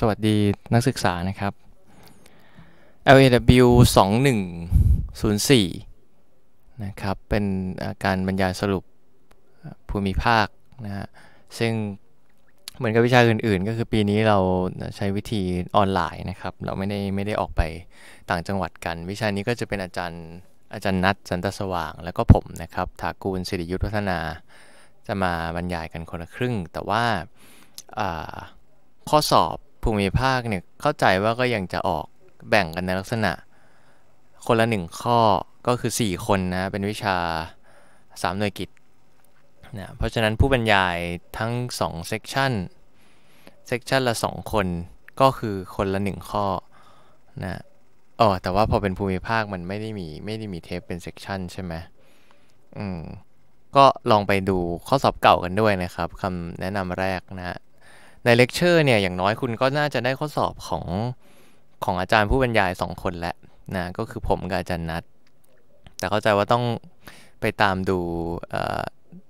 สวัสดีนักศึกษานะครับ LAW 2104 นะครับ เป็นการบรรยายสรุปภูมิภาค นะฮะ ซึ่งเหมือนกับวิชาอื่น ๆ ก็คือปีนี้เราใช้วิธีออนไลน์นะครับ เราไม่ได้ ไม่ได้ออกไปต่างจังหวัดกัน วิชานี้ก็จะเป็นอาจารย์ อาจารย์นัทจันตสว่าง แล้วก็ผมนะครับ ถากูลสิริยุทธวัฒนา จะมาบรรยายกันคนละครึ่ง แต่ว่าข้อสอบภูมิภาคเนี่ยเข้าใจว่าก็ยังจะออกแบ่งกันในลักษณะ คนละหนึ่งข้อก็คือ 4 คนนะเป็นวิชา3หน่วยกิจนะเพราะฉะนั้นผู้บรรยายทั้ง2เซกชันเซกชันละ 2 คนก็คือคนละ 1 ข้อ นะ อ๋อแต่ว่าพอเป็นภูมิภาคมันไม่ได้มีไม่ได้มีเทปเป็นเซกชันใช่ไหมอืมก็ลองไปดูข้อสอบเก่ากันด้วยนะครับคำแนะนำแรกนะในเลคเชอร์เนี่ยอย่างน้อยคุณก็น่าจะได้ข้อสอบของ ของอาจารย์ผู้บรรยาย 2 คนแล้วนะก็คือผมกับอาจารย์นัทแต่เข้าใจว่าต้องไปตามดู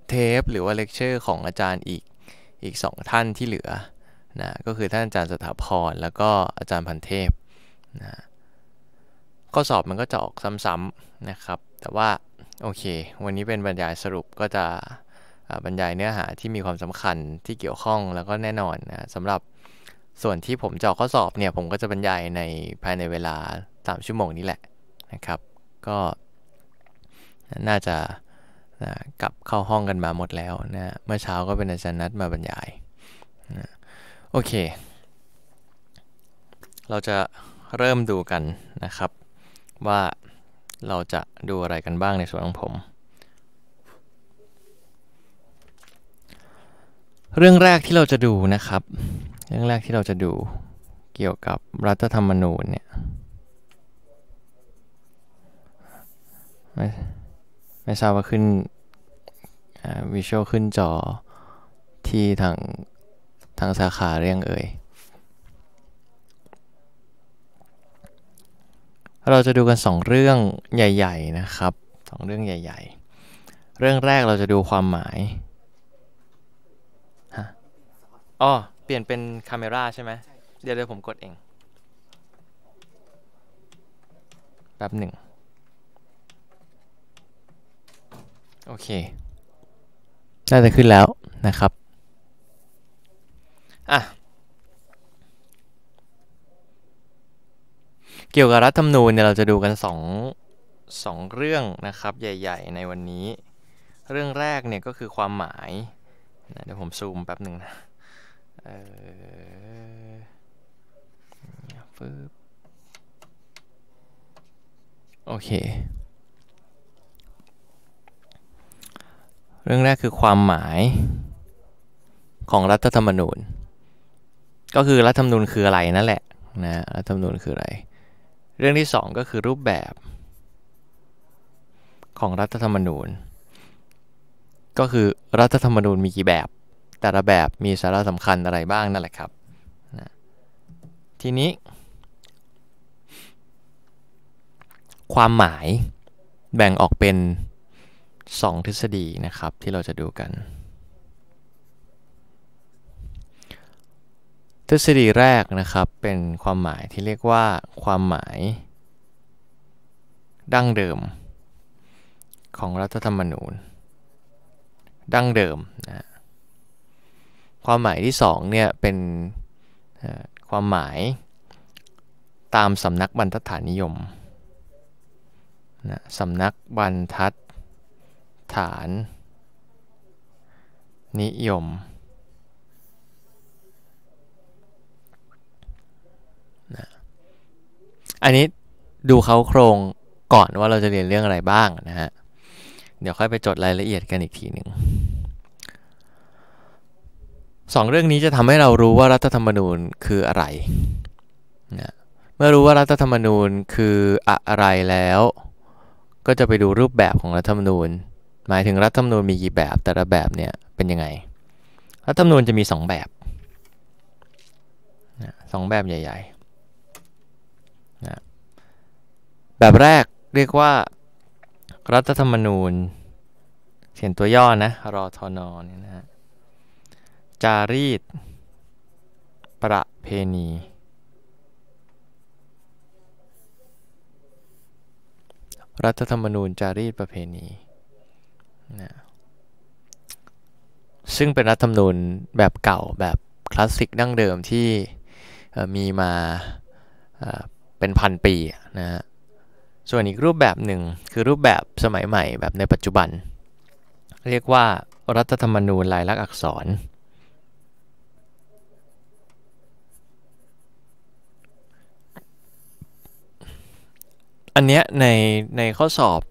เทป หรือว่าเลคเชอร์ของอาจารย์อีกอีก 2 ท่านที่เหลือนะก็คือท่านอาจารย์สถาพร แล้วก็อาจารย์พันเทพนะข้อสอบมันก็จะออกซ้ำๆนะครับแต่ว่า โอเควันนี้เป็นบรรยายสรุปก็จะบรรยายเนื้อหาที่มีความสำคัญที่เกี่ยวข้องแล้วก็แน่นอนนะสำหรับส่วนที่ผมจะข้อสอบเนี่ยผมก็จะบรรยายในภายในเวลา3ชั่วโมงนี้แหละนะครับ ก็น่าจะนะกลับเข้าห้องกันมาหมดแล้วนะเมื่อเช้าก็เป็นอาจารย์นัดมาบรรยายนะโอเค เราจะเริ่มดูกันนะครับว่าเราจะดูอะไรกันบ้างในส่วนของผมเรื่องแรกที่เราจะดูนะครับ เรื่องแรกที่เราจะดูเกี่ยวกับรัฐธรรมนูญเนี่ยไม่ไม่ทราบว่าขึ้นวิชวลขึ้นจอที่ทางทางสาขาเรื่องเอ่ย เราจะดูกัน 2 เรื่องใหญ่ๆนะครับ 2 เรื่องใหญ่ๆ เรื่องแรกเราจะดูความหมายอ๋อ เปลี่ยนเป็นคาเมราใช่ไหมเดี๋ยวเดี๋ยวผมกดเอง แป๊บหนึ่ง โอเค น่าจะขึ้นแล้วนะครับ อ่ะ เกี่ยวกับรัฐธรรมนูญเนี่ย เราจะดูกันสองสองเรื่องนะครับ ใหญ่ ๆ ในวันนี้ เรื่องแรกเนี่ย ก็คือความหมายนะเดี๋ยวผมซูมแป๊บหนึ่งนะเออฟืบโอเค เรื่องแรกคือความหมาย ของรัฐธรรมนูญ ก็คือรัฐธรรมนูญคืออะไรนั่นแหละ นะรัฐธรรมนูญคืออะไร เรื่องที่สองก็คือรูปแบบ ของรัฐธรรมนูญ ก็คือรัฐธรรมนูญมีกี่แบบแต่ละแบบมีสาระสำคัญอะไรบ้างนั่นแหละครับนะทีนี้ ความหมายแบ่งออกเป็น 2 ทฤษฎีนะครับที่เราจะดูกัน ทฤษฎีแรกนะครับเป็นความหมายที่เรียกว่าความหมาย ดั้งเดิม ของรัฐธรรมนูญ ดั้งเดิมนะความหมายที่2เนี่ยเป็นความหมายตามสำนักบรรทัด ฐาน นิยมนะสำนักบรรทัดฐานนิยมนะอันนี้ดูเขาโครงก่อนว่าเราจะเรียนเรื่องอะไรบ้างนะฮะ เดี๋ยวค่อยไปจดรายละเอียดกันอีกทีหนึ่งสองเรื่องนี้จะทำให้เรารู้ว่ารัฐธรรมนูญคืออะไรนะเมื่อรู้ว่ารัฐธรรมนูญคืออะไรแล้ว ก็จะไปดูรูปแบบของรัฐธรรมนูญ หมายถึงรัฐธรรมนูญมีกี่แบบแต่ละแบบเนี่ยเป็นยังไง รัฐธรรมนูญจะมี 2 แบบนะสองแบบใหญ่ๆนะแบบแรกเรียกว่า รัฐธรรมนูญเขียนตัวย่อนะรอทอนอเนี่ยนะฮะจารีตประเพณี รัฐธรรมนูญจารีตประเพณีนะซึ่งเป็นรัฐธรรมนูญแบบเก่าแบบคลาสสิกดั้งเดิมที่มีมาเป็นพันปีนะฮะส่วนอีกรูปแบบหนึ่งคือรูปแบบสมัยใหม่แบบในปัจจุบัน เรียกว่ารัฐธรรมนูญลายลักษณ์อักษรอันเนี้ยในในข้อสอบ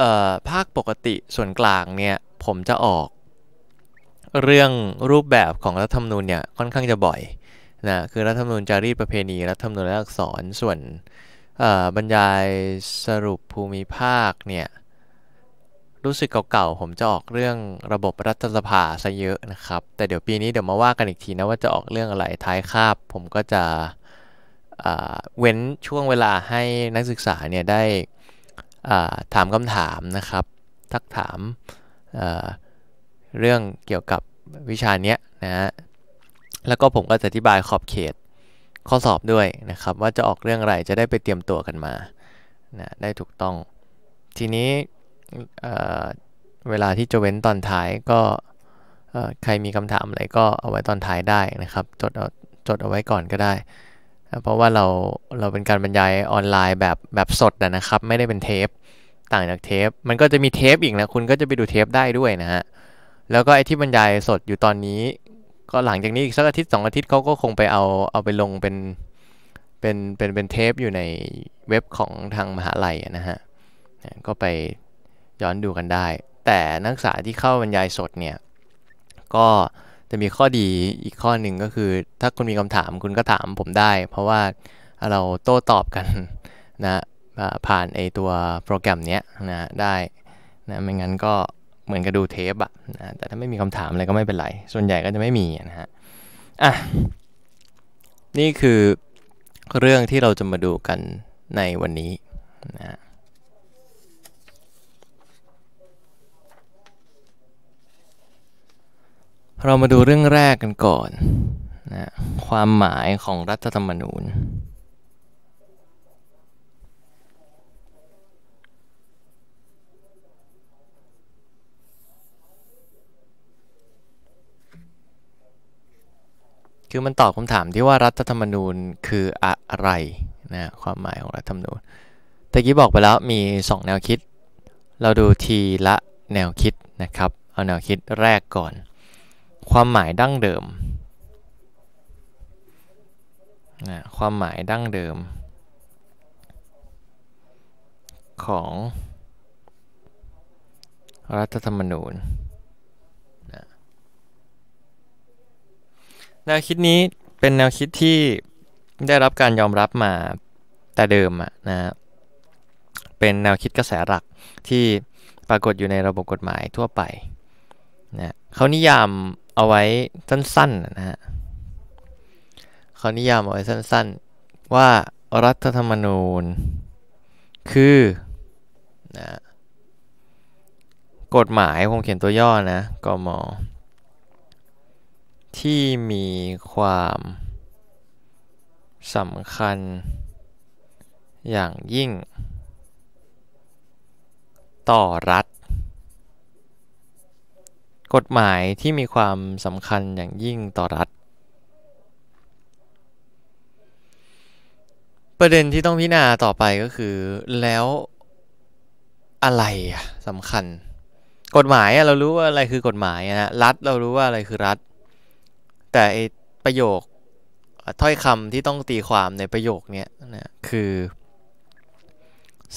ออภาคปกติส่วนกลางเนี่ยผมจะออก เรื่องรูปแบบของรัฐธรรมนูญเนี่ย ค่อนข้างจะบ่อยนะคือรัฐธรรมนูญจารีตประเพณีรัฐธรรมนูญและอักษรส่วนบรรยายสรุปภูมิภาคเนี่ย รู้สึกเก่าๆผมจะออกเรื่องระบบรัฐสภาซะเยอะนะครับ แต่เดี๋ยวปีนี้เดี๋ยวมาว่ากันอีกทีนะ ว่าจะออกเรื่องอะไรท้ายคาบผมก็จะเว้นช่วงเวลาให้นักศึกษาเนี่ยได้ถามคำถามนะครับ ทักถามเเรื่องเกี่ยวกับวิชานี้นะฮะแล้วก็ผมก็จะอธิบายขอบเขตข้อสอบด้วยนะครับ ว่าจะออกเรื่องอะไรจะได้ไปเตรียมตัวกันมานะได้ถูกต้อง ทีนี้เเวลาที่จะเว้นตอนท้ายก็ใครมีคำถามอะไรก็เอาไว้ตอนท้ายได้นะครับ จดเอาจดเอาไว้ก่อนก็ได้เพราะว่าเราเราเป็นการบรรยายออนไลน์แบบแบบสดนะครับ ไม่ได้เป็นเทปต่างจากเทป มันก็จะมีเทปอีกนะคุณก็จะไปดูเทปได้ด้วยนะฮะ แล้วก็ไอที่บรรยายสดอยู่ตอนนี้ ก็หลังจากนี้อีกสักอาทิตย์สองอาทิตย์เขาก็คงไปเอาเอาไปลงเป็นเป็นเป็นเป็นเทปอยู่ในเว็บของทางมหาลัยนะฮะก็ไปย้อนดูกันได้ แต่นักศึกษาที่เข้าบรรยายสดเนี่ยก็แต่มีข้อดีอีกข้อหนึ่งก็คือถ้าคุณมีคำถามคุณก็ถามผมได้ เพราะว่าเราโต้ตอบกันนะผ่านไอตัวโปรแกรมเนี้ยนะได้ นะไม่งั้นก็เหมือนกับดูเทปอะนะแต่ถ้าไม่มีคำถามอะไรก็ไม่เป็นไร ส่วนใหญ่ก็จะไม่มีนะฮะอ่ะนี่คือเรื่องที่เราจะมาดูกันในวันนี้นะเรามาดูเรื่องแรกกันก่อนนะความหมายของรัฐธรรมนูญคือมันตอบคำถามที่ว่ารัฐธรรมนูญคืออะไรนะความหมายของรัฐธรรมนูญตะกี้บอกไปแล้วมี 2 แนวคิด เราดูทีละแนวคิดนะครับ เอาแนวคิดแรกก่อนความหมายดั้งเดิมนะความหมายดั้งเดิม ของ รัฐธรรมนูญนะแนวคิดนี้เป็นแนวคิดที่ได้รับการยอมรับมาแต่เดิมอะนะเป็นแนวคิดกระแสหลักที่ปรากฏอยู่ในระบบกฎหมายทั่วไปนะเขานิยามเอาไว้ สั้นๆนะ ฮะเขานิยามเอาไว้ สั้นๆว่ารัฐธรรมนูญ คือนะกฎหมาย ผมเขียนตัวย่อนะกมที่มีความสำคัญอย่างยิ่งต่อรัฐกฎหมายที่มีความสำคัญอย่างยิ่งต่อรัฐ ประเด็นที่ต้องพิจารณาต่อไปก็คือแล้วอะไรสำคัญ กฎหมายเรารู้ว่าอะไรคือกฎหมายนะรัฐเรารู้ว่าอะไรคือรัฐ แต่ประโยคถ้อยคำที่ต้องตีความในประโยคนี้นะคือ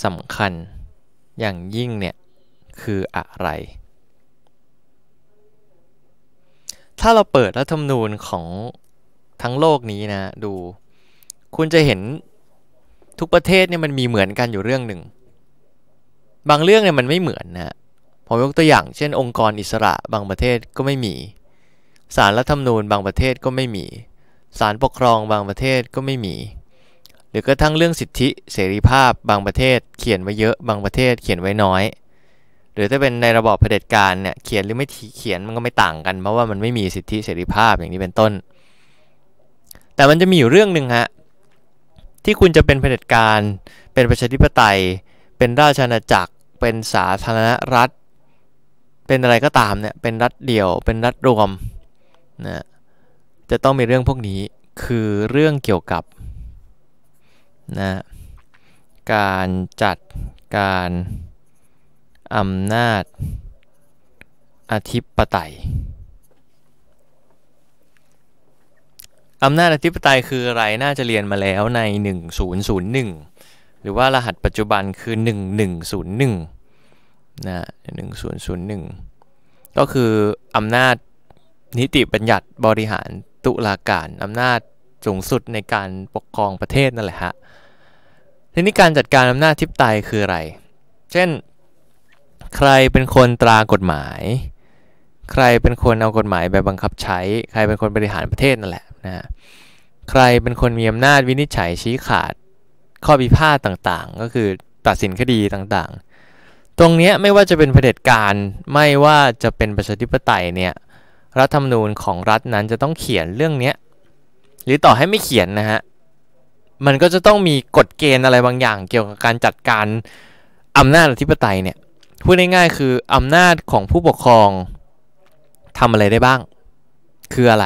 สำคัญอย่างยิ่งเนี่ยคืออะไรถ้าเราเปิดรัฐธรรมนูญของทั้งโลกนี้นะดู คุณจะเห็นทุกประเทศเนี่ยมันมีเหมือนกันอยู่เรื่องหนึ่ง บางเรื่องเนี่ยมันไม่เหมือนนะผมยกตัวอย่างเช่น องค์กรอิสระบางประเทศก็ไม่มีสารรัฐธรรมนูญบางประเทศก็ไม่มีสารปกครองบางประเทศก็ไม่มี หรือกระทั่งเรื่องสิทธิเสรีภาพบางประเทศ เขียนไว้เยอะบางประเทศเขียนไว้น้อยรือถ้าเป็นในระบอบเผด็จการเนี่ยเขียนหรือไม่เขียนมันก็ไม่ต่างกันเพราะว่ามันไม่มีสิทธิเสรีภาพอย่างนี้เป็นต้น แต่มันจะมีอยู่เรื่องหนึ่งฮะที่คุณจะเป็นเผด็จการ เป็นประชาธิปไตย เป็นราชอาณาจักร เป็นสาธารณรัฐ เป็นอะไรก็ตามเนี่ย เป็นรัฐเดี่ยวเป็นรัฐรวมนะจะต้องมีเรื่องพวกนี้คือเรื่องเกี่ยวกับนะการจัดการอำนาจอธิปไตยอำนาจอธิปไตยคืออะไรน่าจะเรียนมาแล้วใน1001หรือว่ารหัสปัจจุบันคือ1101นะ1001 ก็คืออำนาจนิติบัญญัติบริหารตุลาการอำนาจสูงสุดในการปกครองประเทศนั่นแหละฮะทีนี้การจัดการอำนาจทิพไตยคืออะไรเช่นใครเป็นคนตรากฎหมาย ใครเป็นคนเอากฎหมายไปบังคับใช้ ใครเป็นคนบริหารประเทศนั่นแหละนะฮะใครเป็นคนมีอำนาจวินิจฉัยชี้ขาด ข้อพิพาทต่างๆ ก็คือตัดสินคดีต่างๆ ตรงนี้ไม่ว่าจะเป็นเผด็จการ ไม่ว่าจะเป็นประชาธิปไตยเนี่ย รัฐธรรมนูญของรัฐนั้นจะต้องเขียนเรื่องนี้หรือต่อให้ไม่เขียนนะฮะ มันก็จะต้องมีกฎเกณฑ์อะไรบางอย่าง เกี่ยวกับการจัดการอำนาจอธิปไตยเนี่ยพูดง่ายๆ คืออำนาจของผู้ปกครองทำอะไรได้บ้าง คืออะไร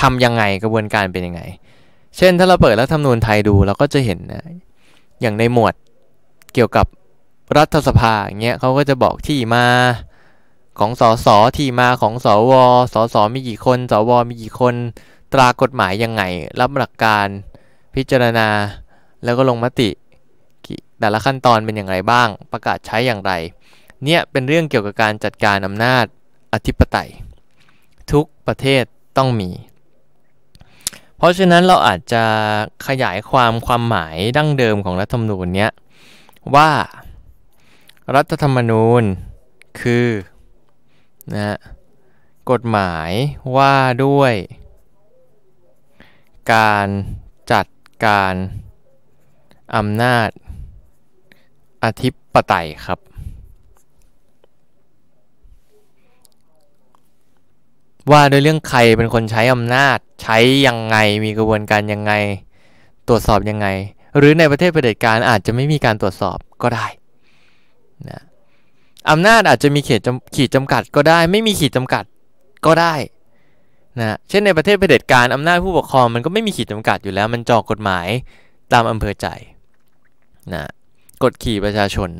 ทำยังไงกระบวนการเป็นยังไงเช่นถ้าเราเปิดรัฐธรรมนูญไทยดูเราก็จะเห็นนะอย่างในหมวดเกี่ยวกับรัฐสภาอย่างเงี้ยเขาก็จะบอกที่มาของสสที่มาของสวสสมีกี่คนสวมีกี่คนตรากฎหมายยังไง รับหลักการพิจารณาแล้วก็ลงมติแต่ละขั้นตอนเป็นอย่างไรบ้างประกาศใช้อย่างไรเนี่ยเป็นเรื่องเกี่ยวกับการจัดการอำนาจอธิปไตย ทุกประเทศต้องมี เพราะฉะนั้นเราอาจจะขยายความความหมายดั้งเดิมของรัฐธรรมนูญเนี้ยว่า รัฐธรรมนูญคือนะกฎหมายว่าด้วย การจัดการ อำนาจอธิปไตยครับว่าด้วยเรื่องใครเป็นคนใช้อำนาจใช้ ยังไง มีกระบวนการยังไงตรวจสอบ ยังไง หรือในประเทศเผด็จการอาจจะไม่มีการตรวจสอบก็ได้นะอำนาจอาจจะมีเขตขีดจำกัดก็ได้ ไม่มีขีดจำกัดก็ได้นะเช่นในประเทศเผด็จการอำนาจผู้ปกครองมันก็ไม่มีขีดจำกัดอยู่แล้ว มันจอกกฎหมายตามอำเภอใจนะกดขี่ประชาชน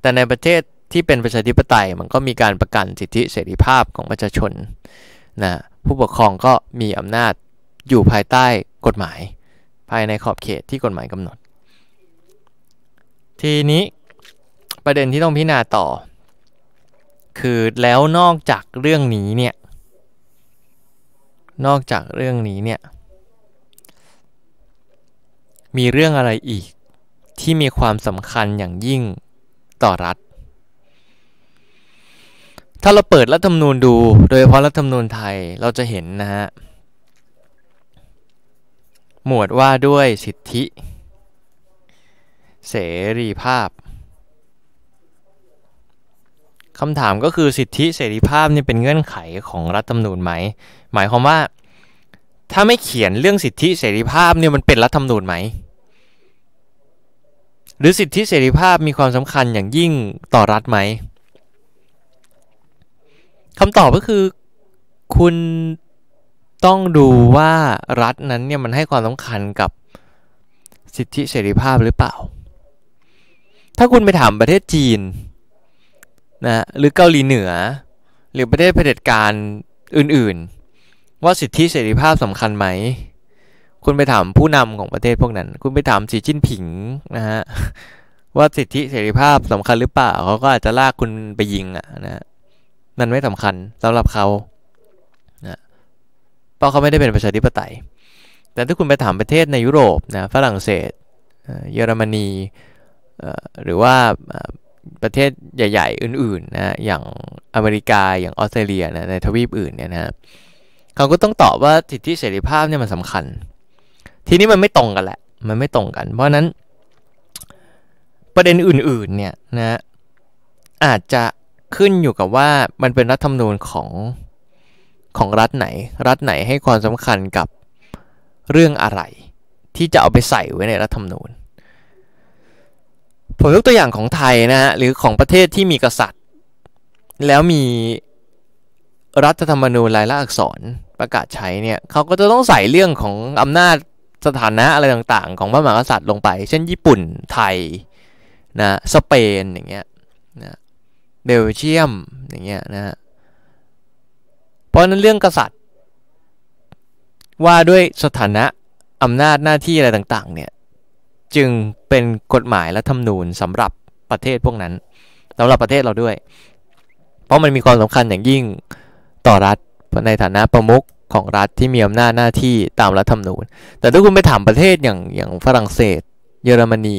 แต่ในประเทศที่เป็นประชาธิปไตยมันก็มีการประกันสิทธิเสรีภาพของประชาชนนะผู้ปกครองก็มีอำนาจอยู่ภายใต้กฎหมาย ภายในขอบเขตที่กฎหมายกำหนด ทีนี้ประเด็นที่ต้องพิจารณาต่อ คือแล้วนอกจากเรื่องนี้เนี่ยนอกจากเรื่องนี้เนี่ยมีเรื่องอะไรอีกที่มีความสำคัญอย่างยิ่งต่อรัฐถ้าเราเปิดรัฐธรรมนูญดู โดยเฉพาะรัฐธรรมนูญไทย เราจะเห็นนะฮะ หมวดว่าด้วยสิทธิ เสรีภาพ คำถามก็คือสิทธิเสรีภาพนี่เป็นเงื่อนไขของรัฐธรรมนูญไหม หมายความว่า ถ้าไม่เขียนเรื่องสิทธิเสรีภาพเนี่ยมันเป็นรัฐธรรมนูญไหม หรือสิทธิเสรีภาพมีความสำคัญอย่างยิ่งต่อรัฐไหมคำตอบก็คือคุณต้องดูว่ารัฐนั้นเนี่ยมันให้ความสำคัญกับสิทธิเสรีภาพหรือเปล่า ถ้าคุณไปถามประเทศจีนนะหรือเกาหลีเหนือ หรือประเทศเผด็จการอื่นๆ ว่าสิทธิเสรีภาพสำคัญไหม คุณไปถามผู้นำของประเทศพวกนั้น คุณไปถามสีจิ้นผิงนะฮะว่าสิทธิเสรีภาพสำคัญหรือเปล่าเขาก็อาจจะลากคุณไปยิงอ่ะนะมันไม่สำคัญสำหรับเขา นะ เพราะเขาไม่ได้เป็นประชาธิปไตย แต่ถ้าคุณไปถามประเทศในยุโรปนะ ฝรั่งเศส เยอรมนี หรือว่าประเทศใหญ่ ๆอื่น ๆ นะ อย่างอเมริกาอย่างออสเตรเลียนะ ในทวีปอื่นเนี่ยนะ เขาก็ต้องตอบว่าสิทธิเสรีภาพเนี่ยมันสำคัญ ทีนี้มันไม่ตรงกันแหละ มันไม่ตรงกัน เพราะนั้นประเด็นอื่นๆเนี่ยนะ อาจจะขึ้นอยู่กับว่ามันเป็นรัฐธรรมนูญของ ของรัฐไหนรัฐไหนให้ความสำคัญกับเรื่องอะไร ที่จะเอาไปใส่ไว้ในรัฐธรรมนูญผมยกตัวอย่างของไทยนะฮะหรือของประเทศที่มีกษัตริย์ แล้วมีรัฐธรรมนูญรายละอักษรประกาศใช้เนี่ยเขาก็จะต้องใส่เรื่องของอำนาจสถานะอะไรต่าง ๆ ของพระมหากษัตริย์ลงไป เช่นญี่ปุ่นไทยนะสเปนอย่างเงี้ยเบลเยียม อย่างเงี้ยนะฮะ เพราะนั้นเรื่องกษัตริย์ ว่าด้วยสถานะอำนาจหน้าที่อะไรต่าง ๆ เนี่ย จึงเป็นกฎหมายและธรรมนูญสำหรับประเทศพวกนั้นสำหรับประเทศเราด้วย เพราะมันมีความสำคัญอย่างยิ่งต่อรัฐในฐานะประมุขของรัฐที่มีอำนาจ หน้าที่ตาม รัฐธรรมนูญแต่ถ้าคุณไปถามประเทศอย่างอย่างฝรั่งเศส เยอรมนี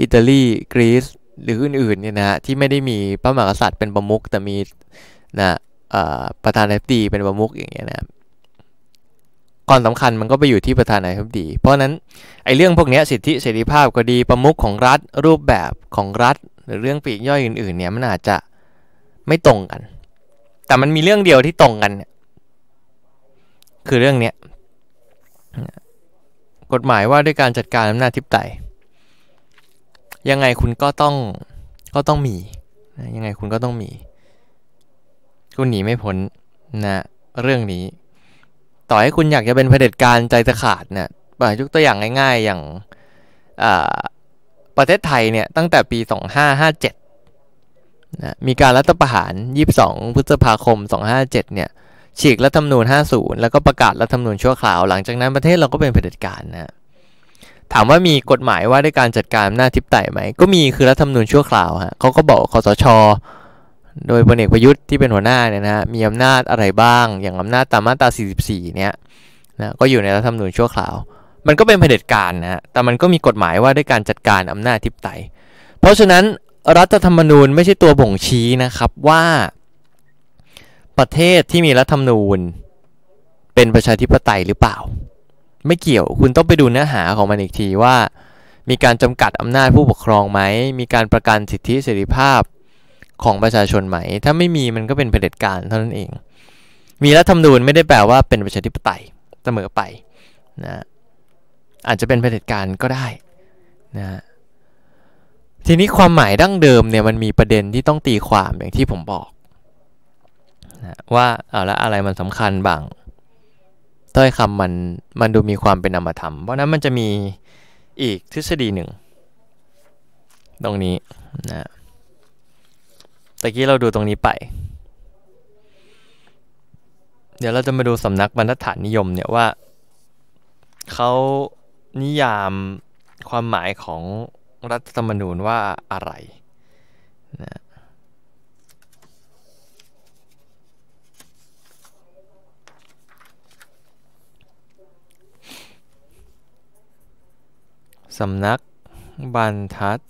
อิตาลีกรีซหรืออื่นๆเนี่ยนะที่ไม่ได้มีพระมหากษัตริย์เป็นประมุขแต่มีนะประธานาธิบดีเป็นประมุขอย่างเงี้ยนะความสำาคัญมันก็ไปอยู่ที่ประธานาธิบดี เพราะนั้นไอ้เรื่องพวกนี้สิทธิเสรีภาพก็ดีประมุขของรัฐรูปแบบของรัฐหรือเรื่องปีกย่อยอื่นๆเนี่ยมันอาจจะไม่ตรงกัน แต่มันมีเรื่องเดียวที่ตรงกันเนี่ยคือเรื่องเนี้ยกฎหมายว่าด้วยการจัดการอำนาจทิพไต่ยังไงคุณก็ต้องก็ต้องมียังไงคุณก็ต้องมี คุณหนีไม่พ้นนะเรื่องนี้ ต่อให้คุณอยากจะเป็นเผด็จการใจจะขาดนะยกตัวอย่างง่าย ๆอย่างประเทศไทยเนี่ยตั้งแต่ปี 2557นะมีการรัฐประหาร 22 พฤษภาคม257 เนี่ยฉีกรัฐธรรมนูญ 50 แล้วก็ประกาศรัฐธรรมนูญชั่วคราว หลังจากนั้นประเทศเราก็เป็นเผด็จการนะถามว่ามีกฎหมายว่าด้วยการจัดการอำนาจทิพไต่ไหมก็มีคือรัฐธรรมนูญชั่วคราวฮะเขาก็บอกคอสช โดยพลเอกประยุทธ์ที่เป็นหัวหน้าเนี่ยนะะมีอำนาจอะไรบ้าง อย่างอำนาจตามมาตรา 44 เนี่ยนะก็อยู่ในรัฐธรรมนูญชั่วคราว มันก็เป็นเผด็จการนะฮะแต่มันก็มีกฎหมายว่าด้วยการจัดการอำนาจทิพไต่เพราะฉะนั้นรัฐธรรมนูญไม่ใช่ตัวบ่งชี้นะครับว่า ประเทศที่มีรัฐธรรมนูญเป็นประชาธิปไตยหรือเปล่าไม่เกี่ยวคุณต้องไปดูเนื้อหาของมันอีกทีว่า มีการจำกัดอำนาจผู้ปกครองไหม มีการประกันสิทธิเสรีภาพของประชาชนไหม ถ้าไม่มีมันก็เป็นเผด็จการเท่านั้นเอง มีรัฐธรรมนูญไม่ได้แปลว่าเป็นประชาธิปไตยเสมอไปนะ อาจจะเป็นเผด็จการก็ได้นะ ทีนี้ความหมายดั้งเดิมเนี่ยมันมีประเด็นที่ต้องตีความอย่างที่ผมบอกนะว่าเอาละอะไรมันสำคัญบ้างถ้อยคำมันมันดูมีความเป็นนามธรรม เพราะนั้นมันจะมีอีกทฤษฎีหนึ่ง ตรงนี้นะ ตะกี้เราดูตรงนี้ไป เดี๋ยวเราจะมาดูสำนักบรรทัดฐานนิยมเนี่ยว่า เขานิยามความหมายของรัฐธรรมนูญว่าอะไรนะสำนักบรรทัด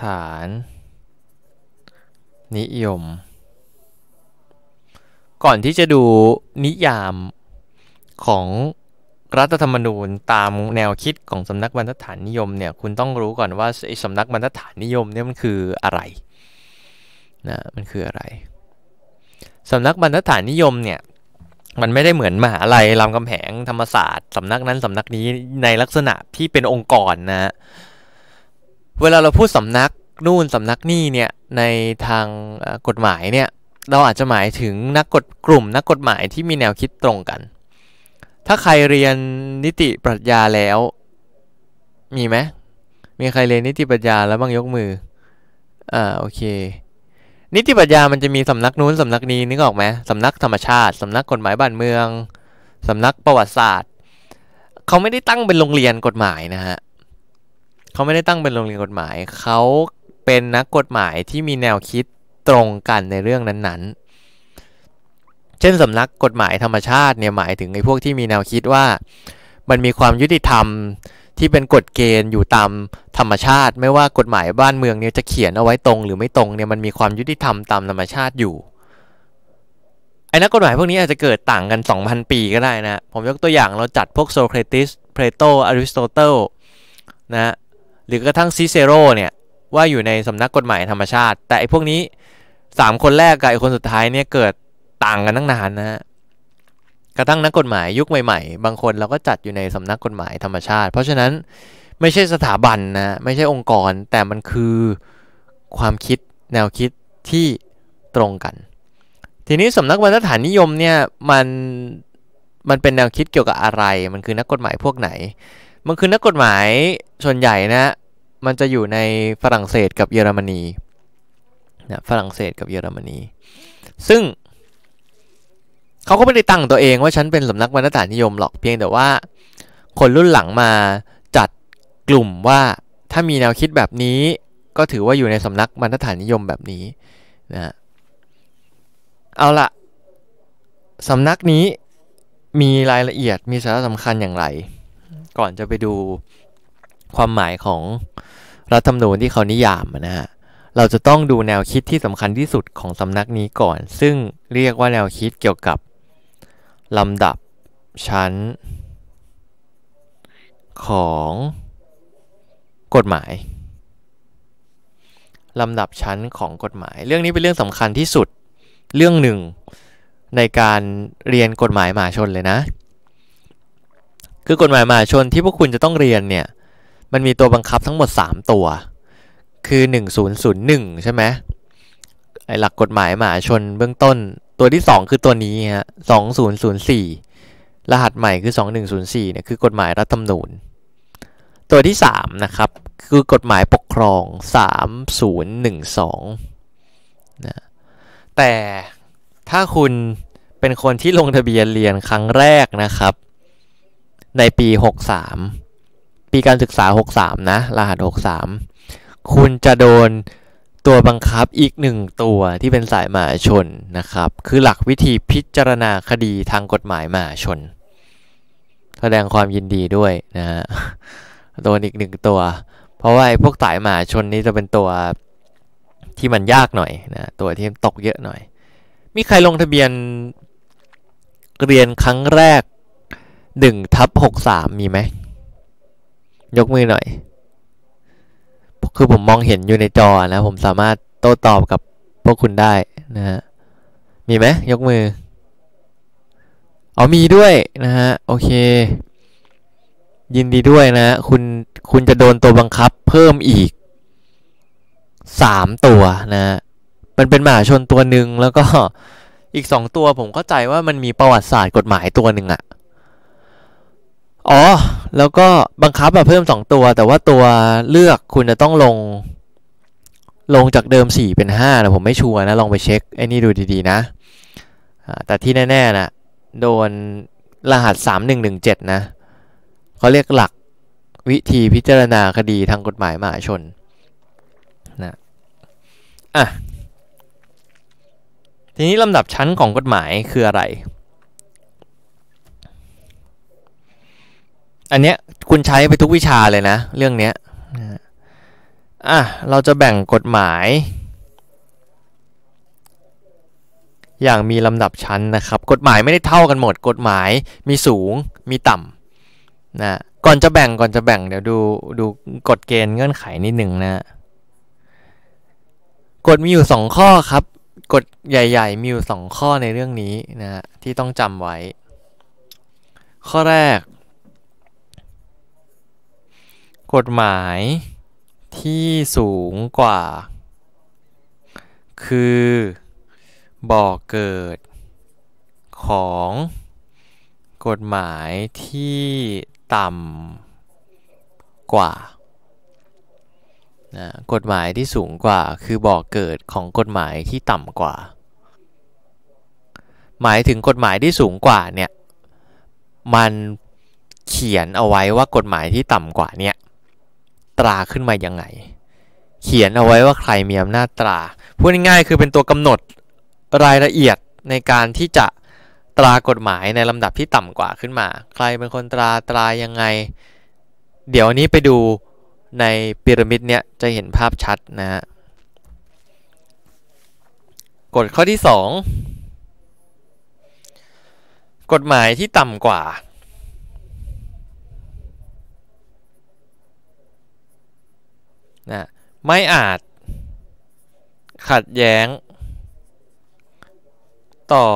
ฐานนิยม ก่อนที่จะดูนิยามของรัฐธรรมนูญตามแนวคิดของสำนักบรรทัดฐานนิยมเนี่ยคุณต้องรู้ก่อนว่าสำนักบรรทัดฐานนิยมเนี่ยมันคืออะไรนะมันคืออะไรสำนักบรรทัดฐานนิยมเนี่ยมัน ไม่ได้เหมือนมหาลัยรามคำแหงธรรมศาสตร์สำนักนั้นสำนักนี้ในลักษณะที่เป็นองค์กรนะเวลาเราพูดสำนักนู่นสำนักนี่เนี่ย ในทางกฎหมายเนี่ย เราอาจจะหมายถึงนักกฎกลุ่ม นักกฎหมายที่มีแนวคิดตรงกัน ถ้าใครเรียนนิติปรัชญาแล้ว มีไหมมีใครเรียนนิติปรัชญาแล้วบ้างยกมืออ่าโอเคนิติปัญญามันจะมีสำนักนู้นสำนักนี้นึกออกไหมสำนักธรรมชาติสำนักกฎหมายบ้านเมืองสำนักประวัติศาสตร์เขาไม่ได้ตั้งเป็นโรงเรียนกฎหมายนะฮะเขาไม่ได้ตั้งเป็นโรงเรียนกฎหมายเขาเป็นนักกฎหมายที่มีแนวคิดตรงกันในเรื่องนั้นๆ เช่นสำนักกฎหมายธรรมชาติเนี่ยหมายถึงไอ้พวกที่มีแนวคิดว่ามันมีความยุติธรรมที่เป็นกฎเกณฑ์อยู่ตามธรรมชาติ ไม่ว่ากฎหมายบ้านเมืองเนี่ยจะเขียนเอาไว้ตรงหรือไม่ตรงเนี่ยมันมีความยุติธรรมตามธรรมชาติอยู่ ไอ้นักกฎหมายพวกนี้อาจจะเกิดต่างกัน 2,000 ปีก็ได้นะ ผมยกตัวอย่างเราจัดพวกโซเครติสเพลโตอริสโตเติลนะหรือกระทั่งซิเซโรเนี่ย ว่าอยู่ในสำนักกฎหมายธรรมชาติแต่ไอ้พวกนี้ 3 คนแรกกับไอ้คนสุดท้ายเนี่ยเกิดต่างกันตั้งนานนะกระทั่งนักกฎหมายยุคใหม่ๆ บางคนเราก็จัดอยู่ในสำนักกฎหมายธรรมชาติ เพราะฉะนั้นไม่ใช่สถาบันนะไม่ใช่องค์กรแต่มันคือความคิดแนวคิดที่ตรงกัน ทีนี้สำนักมาตรฐานนิยมเนี่ยมันมันเป็นแนวคิดเกี่ยวกับอะไรมันคือนักกฎหมายพวกไหน มันคือนักกฎหมายส่วนใหญ่นะ มันจะอยู่ในฝรั่งเศสกับเยอรมนีนะฝรั่งเศสกับเยอรมนี ซึ่งเขาก็ไม่ได้ตั้งตัวเองว่าฉันเป็นสำนักวรรณศาสตร์นิยมหรอกเพียงแต่ว่า คนรุ่นหลังมาจัดกลุ่มว่าถ้ามีแนวคิดแบบนี้ก็ถือว่าอยู่ในสำนักวรรณศาสตร์นิยมแบบนี้นะเอาละสำนักนี้มีรายละเอียดมีสาระสำคัญอย่างไร ก่อนจะไปดูความหมายของ รัฐธรรมนูญที่เขานิยามนะฮะเราจะต้องดูแนวคิดที่สำคัญที่สุดของสำนักนี้ก่อน ซึ่งเรียกว่าแนวคิดเกี่ยวกับลำดับชั้นของกฎหมาย ลำดับชั้นของกฎหมาย เรื่องนี้เป็นเรื่องสำคัญที่สุด เรื่องหนึ่งในการเรียนกฎหมายมหาชนเลยนะ คือกฎหมายมหาชนที่พวกคุณจะต้องเรียนเนี่ย มันมีตัวบังคับทั้งหมด 3 ตัว คือ 1001ใช่ไหม ไอหลักกฎหมายมหาชนเบื้องต้นตัวที่ 2 คือตัวนี้ฮะสองศูนย์นย์สี่รหัสใหม่คือสอง4หนึ่ศูย์สี่เนี่ยคือกฎหมายรัฐธรรมนูญตัวที่3นะครับคือกฎหมายปกครองสามศูนย์หนึ่งสองนะ แต่ถ้าคุณเป็นคนที่ลงทะเบียนเรียนครั้งแรกนะครับ ในปี 63 ปีการศึกษา 63 นะรหัส 63 คุณจะโดนตัวบังคับอีกหนึ่งตัวที่เป็นสายหมาชนนะครับคือหลักวิธีพิจารณาคดีทางกฎหมายหมาชน แสดงความยินดีด้วยนะฮะตัวอีกหนึ่งตัว เพราะว่าพวกสายหมาชนนี้จะเป็นตัวที่มันยากหน่อยนะตัวที่ตกเยอะหน่อย มีใครลงทะเบียนเรียนครั้งแรกหนึ่งทับหกสามมีไหมยกมือหน่อยคือ ผม มองเห็นอยู่ในจอนะ ผมสามารถโต้ตอบกับพวกคุณได้นะ ฮะ มีไหม ยกมือเอามีด้วยนะ ฮะ โอเค ยินดีด้วยนะ คุณคุณจะโดนตัวบังคับ เพิ่มอีก สามตัวนะ มันเป็นหมาชนตัวหนึ่งแล้วก็อีกสองตัว ผมเข้าใจว่ามันมีประวัติศาสตร์กฎหมายตัวหนึ่งอะอ๋อ แล้วก็บังคับแบบเพิ่ม 2 ตัว แต่ว่าตัวเลือกคุณจะต้องลง ลงจากเดิม 4 เป็น5นะผมไม่ชัวร์นะลองไปเช็ค ไอ้นี่ดูดี ๆ นะแต่ที่แน่ ๆนะโดนรหัส 3117 นะเขาเรียกหลักวิธีพิจารณาคดีทางกฎหมายมหาชนนะอ่ะ ทีนี้ลำดับชั้นของกฎหมายคืออะไรอันเนี้ยคุณใช้ไปทุกวิชาเลยนะเรื่องเนี้ยอ่ะ เราจะแบ่งกฎหมาย อย่างมีลำดับชั้นนะครับกฎหมายไม่ได้เท่ากันหมด กฎหมายมีสูงมีต่ำนะก่อนจะแบ่งก่อนจะแบ่งเดี๋ยวดูดูกฎเกณฑ์เงื่อนไขนิดหนึ่งนะกฎมีอยู่ 2 ข้อครับกฎใหญ่ ๆ มีอยู่ 2 ข้อในเรื่องนี้นะที่ต้องจำไว้ ข้อแรกกฎหมายที่สูงกว่า คือบ่อเกิดของกฎหมายที่ต่ำกว่านะกฎหมายที่สูงกว่าคือบ่อเกิดของกฎหมายที่ต่ำกว่า หมายถึงกฎหมายที่สูงกว่าเนี่ย มันเขียนเอาไว้ว่ากฎหมายที่ต่ำกว่าเนี่ยตรา ขึ้นมา ยังไง เขียนเอาไว้ว่าใครมีอำนาจตรา พูด ง่ายๆคือเป็นตัวกำหนดรายละเอียดในการที่จะตรากฎหมายใน ลำดับที่ต่ำ กว่าขึ้นมา ใครเป็นคนตราตรา ยัง ไง เดี๋ยวนี้ไปดูในพีระมิด เนี่ยจะเห็นภาพชัดนะฮะ กฎข้อที่ 2 กฎหมายที่ต่ำกว่านะไม่อาจขัดแย้ง ต่อ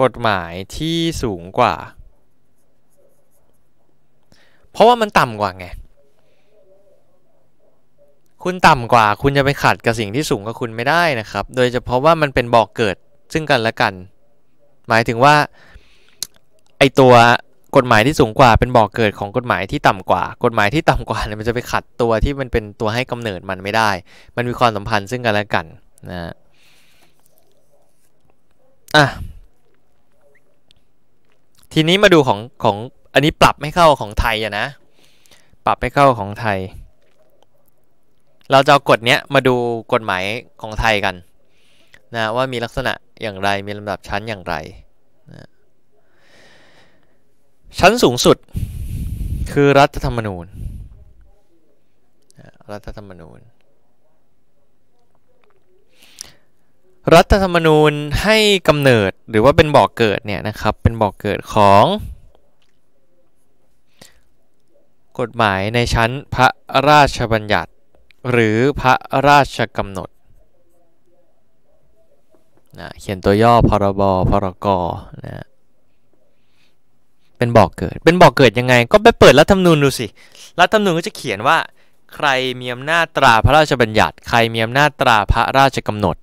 กฎหมายที่สูงกว่า เพราะว่ามันต่ำกว่าไง คุณต่ำกว่าคุณจะไป ขัดกับสิ่งที่สูง กว่า คุณไม่ได้นะครับ โดยเฉพาะว่ามันเป็นบอกเกิดซึ่งกันและกัน หมายถึงว่าไอตัวกฎหมายที่สูงกว่าเป็นบ่อกเกิดของกฎหมายที่ต่ำกว่า กฎหมายที่ต่ำกว่าเนี่ยมันจะไปขัดตัวที่มันเป็นตัวให้กำเนิดมันไม่ได้มันมีความสัมพันธ์ซึ่งกันและกันนะอ่ะทีนี้มาดูของของอันนี้ปรับไม่เข้าของไทยอะนะปรับไม่เข้าของไทย เราจะเอากฎเนี้ยมาดูกฎหมายของไทยกันนะว่ามีลักษณะอย่างไรมีลำดับชั้นอย่างไรชั้นสูงสุดคือรัฐธรรมนูญรัฐธรรมนูญ รัฐธรรมนูญให้กำเนิดหรือว่าเป็นบ่อกเกิดเนี่ยนะครับ เป็นบ่อกเกิดของ กฎหมายในชั้นพระราชบัญญัติหรือพระราชกำหนดนะเขียนตัวย่อพรบพรกนะเป็นบ่อกเกิด เป็นบ่อกเกิดยังไง ก็ไปเปิดรัฐธรรมนูญดูสิ รัฐธรรมนูญก็จะเขียนว่าใครมีอำนาจตราพระราชบัญญัติ ใครมีอำนาจตราพระราชกำหนด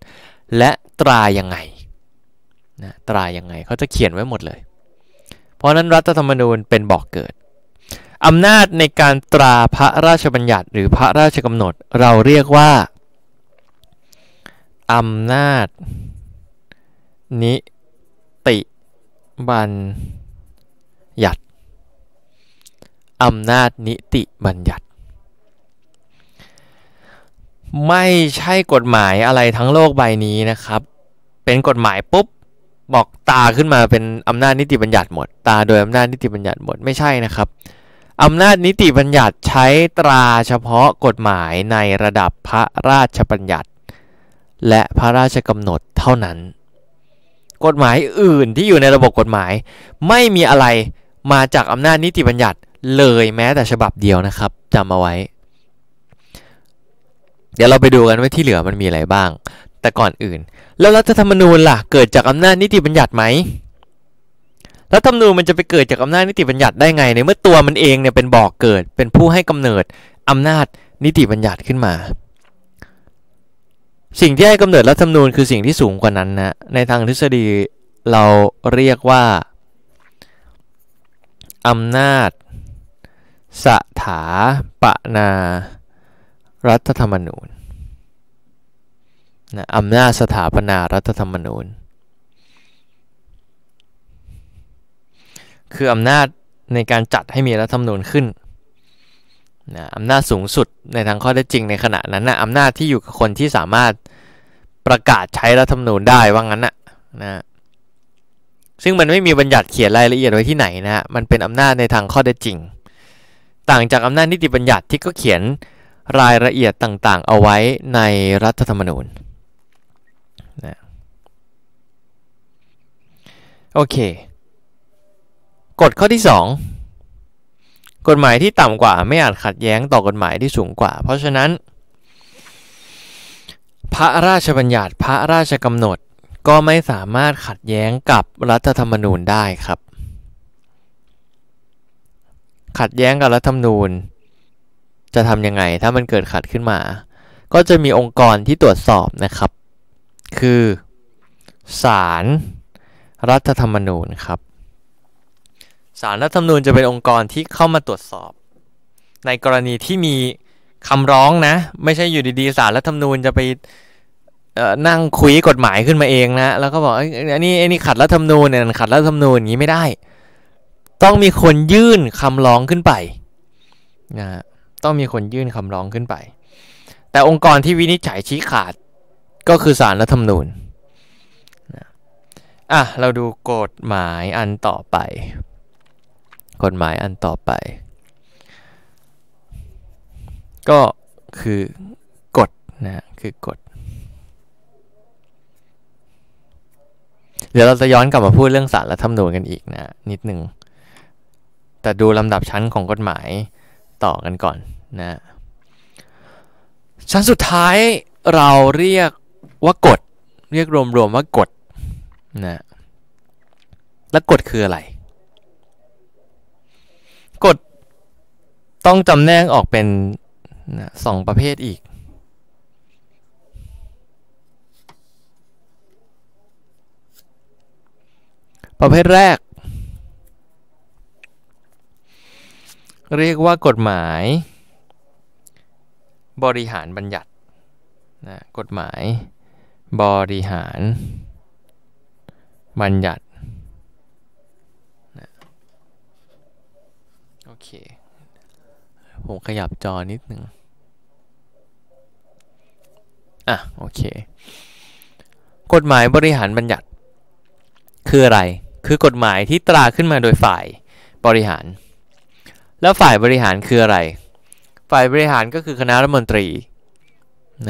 และตรายังไงนะตรายังไงเขาจะเขียนไว้หมดเลย เพราะนั้น รัฐธรรมนูญเป็นบ่อกเกิด อำนาจในการตราพระราชบัญญัติหรือพระราชกำหนด เราเรียกว่าอำนาจนิติบัญญัติอำนาจนิติบัญญัติ ไม่ใช่กฎหมายอะไรทั้งโลกใบนี้นะครับ เป็นกฎหมายปุ๊บบอกตาขึ้นมาเป็นอำนาจนิติบัญญัติหมด ตาโดยอำนาจนิติบัญญัติหมดไม่ใช่นะครับอำนาจนิติบัญญัติใช้ตราเฉพาะกฎหมายในระดับพระราชบัญญัติ และพระราชกำหนดเท่านั้น กฎหมายอื่นที่อยู่ในระบบกฎหมายไม่มีอะไรมาจากอำนาจนิติบัญญัติเลยแม้แต่ฉบับเดียวนะครับจำเอาไว้ เดี๋ยวเราไปดูกันว่าที่เหลือมันมีอะไรบ้าง แต่ก่อนอื่นแล้วรัฐธรรมนูญล่ะเกิดจากอำนาจนิติบัญญัติไหมรัฐธรรมนูญมันจะไปเกิดจากอำนาจนิติบัญญัติได้ไงใน เมื่อตัวมันเองเนี่ยเป็นบอกเกิดเป็นผู้ให้กำเนิดอำนาจนิติบัญญัติขึ้นมา สิ่งที่ให้กำเนิดรัฐธรรมนูญคือสิ่งที่สูงกว่านั้นนะในทางทฤษฎีเราเรียกว่าอำนาจสถาปนารัฐธรรมนูญนะอำนาจสถาปนารัฐธรรมนูญ คืออำนาจในการจัดให้มีรัฐธรรมนูญขึ้นนะอำนาจสูงสุดในทางข้อไท้จจริงในขณะนั้นนะอำนาจที่อยู่กับคนที่สามารถประกาศใช้รัฐธรรมนูญได้ว่างั้นนะนะซึ่งมันไม่มีบัญญัติเขียนรายละเอียดไว้ที่ไหนนะฮะ มันเป็นอำนาจในทางข้อเท็จจริง ต่างจากอำนาจนิติบัญญัติที่ก็เขียนรายละเอียดต่างๆ เอาไว้ในรัฐธรรมนูญนะโอเคกฎข้อที่ 2 กฎหมายที่ต่ำกว่าไม่อาจขัดแย้งต่อกฎหมายที่สูงกว่า เพราะฉะนั้น พระราชบัญญัติพระราชกำหนดก็ไม่สามารถขัดแย้งกับรัฐธรรมนูญได้ครับ ขัดแย้งกับรัฐธรรมนูญ จะทำยังไงถ้ามันเกิดขัดขึ้นมา ก็จะมีองค์กรที่ตรวจสอบนะครับ คือศาลรรัฐธรรมนูญครับศาลรรัฐธรรมนูญจะเป็นองค์กรที่เข้ามาตรวจสอบ ในกรณีที่มีคำร้องนะ ไม่ใช่อยู่ดีๆศาลรรัฐธรรมนูญจะไปนั่งคุยกฎหมายขึ้นมาเองนะแล้วก็บอกอันนี้อันนี้ขัดรัฐธรรมนูญเนี่ยขัดรัฐธรรมนูญอย่างนี้ไม่ได้ ต้องมีคนยื่นคำร้องขึ้นไปนะต้องมีคนยื่นคำร้องขึ้นไป แต่องค์กรที่วินิจฉัยชี้ขาด ก็คือศาลรัฐธรรมนูญอ่ะเราดูกฎหมายอันต่อไป กฎหมายอันต่อไปก็คือกฎนะคือกฎดี๋ยวเราจะย้อนกลับมาพูดเรื่องสารและธรรมนูญกันอีกนะ นิดหนึ่ง แต่ดูลำดับชั้นของกฎหมายต่อกันก่อนนะชั้นสุดท้ายเราเรียกว่ากฎเรียกรวมๆว่ากฎนะและกฎคืออะไร กฎต้องจำแนกออกเป็นนะสองประเภทอีกประเภทแรก เรียกว่ากฎหมาย บริหารบัญญัตินะกฎหมาย บริหาร บัญญัติโอเคผมขยับจอนิดหนึ่งอ่ะโอเคกฎหมายบริหารบัญญัติคืออะไรคือกฎหมายที่ตราขึ้นมาโดยฝ่ายบริหาร แล้วฝ่ายบริหารคืออะไร ฝ่ายบริหารก็คือคณะรัฐมนตรี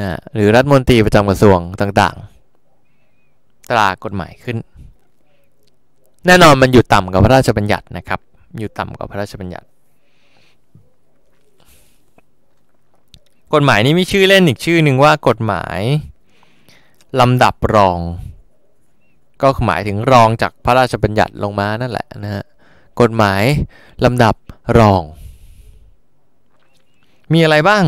นะหรือรัฐมนตรีประจำกระทรวงต่างๆ ตรากฎหมายขึ้น แน่นอนมันอยู่ต่ำกว่าพระราชบัญญัตินะครับ อยู่ต่ำกว่าพระราชบัญญัติ กฎหมายนี้มีชื่อเล่นอีกชื่อหนึ่งว่ากฎหมายลำดับรองก็หมายถึงรองจากพระราชบัญญัติลงมานั่นแหละนะฮะกฎหมายลำดับรอง มีอะไรบ้าง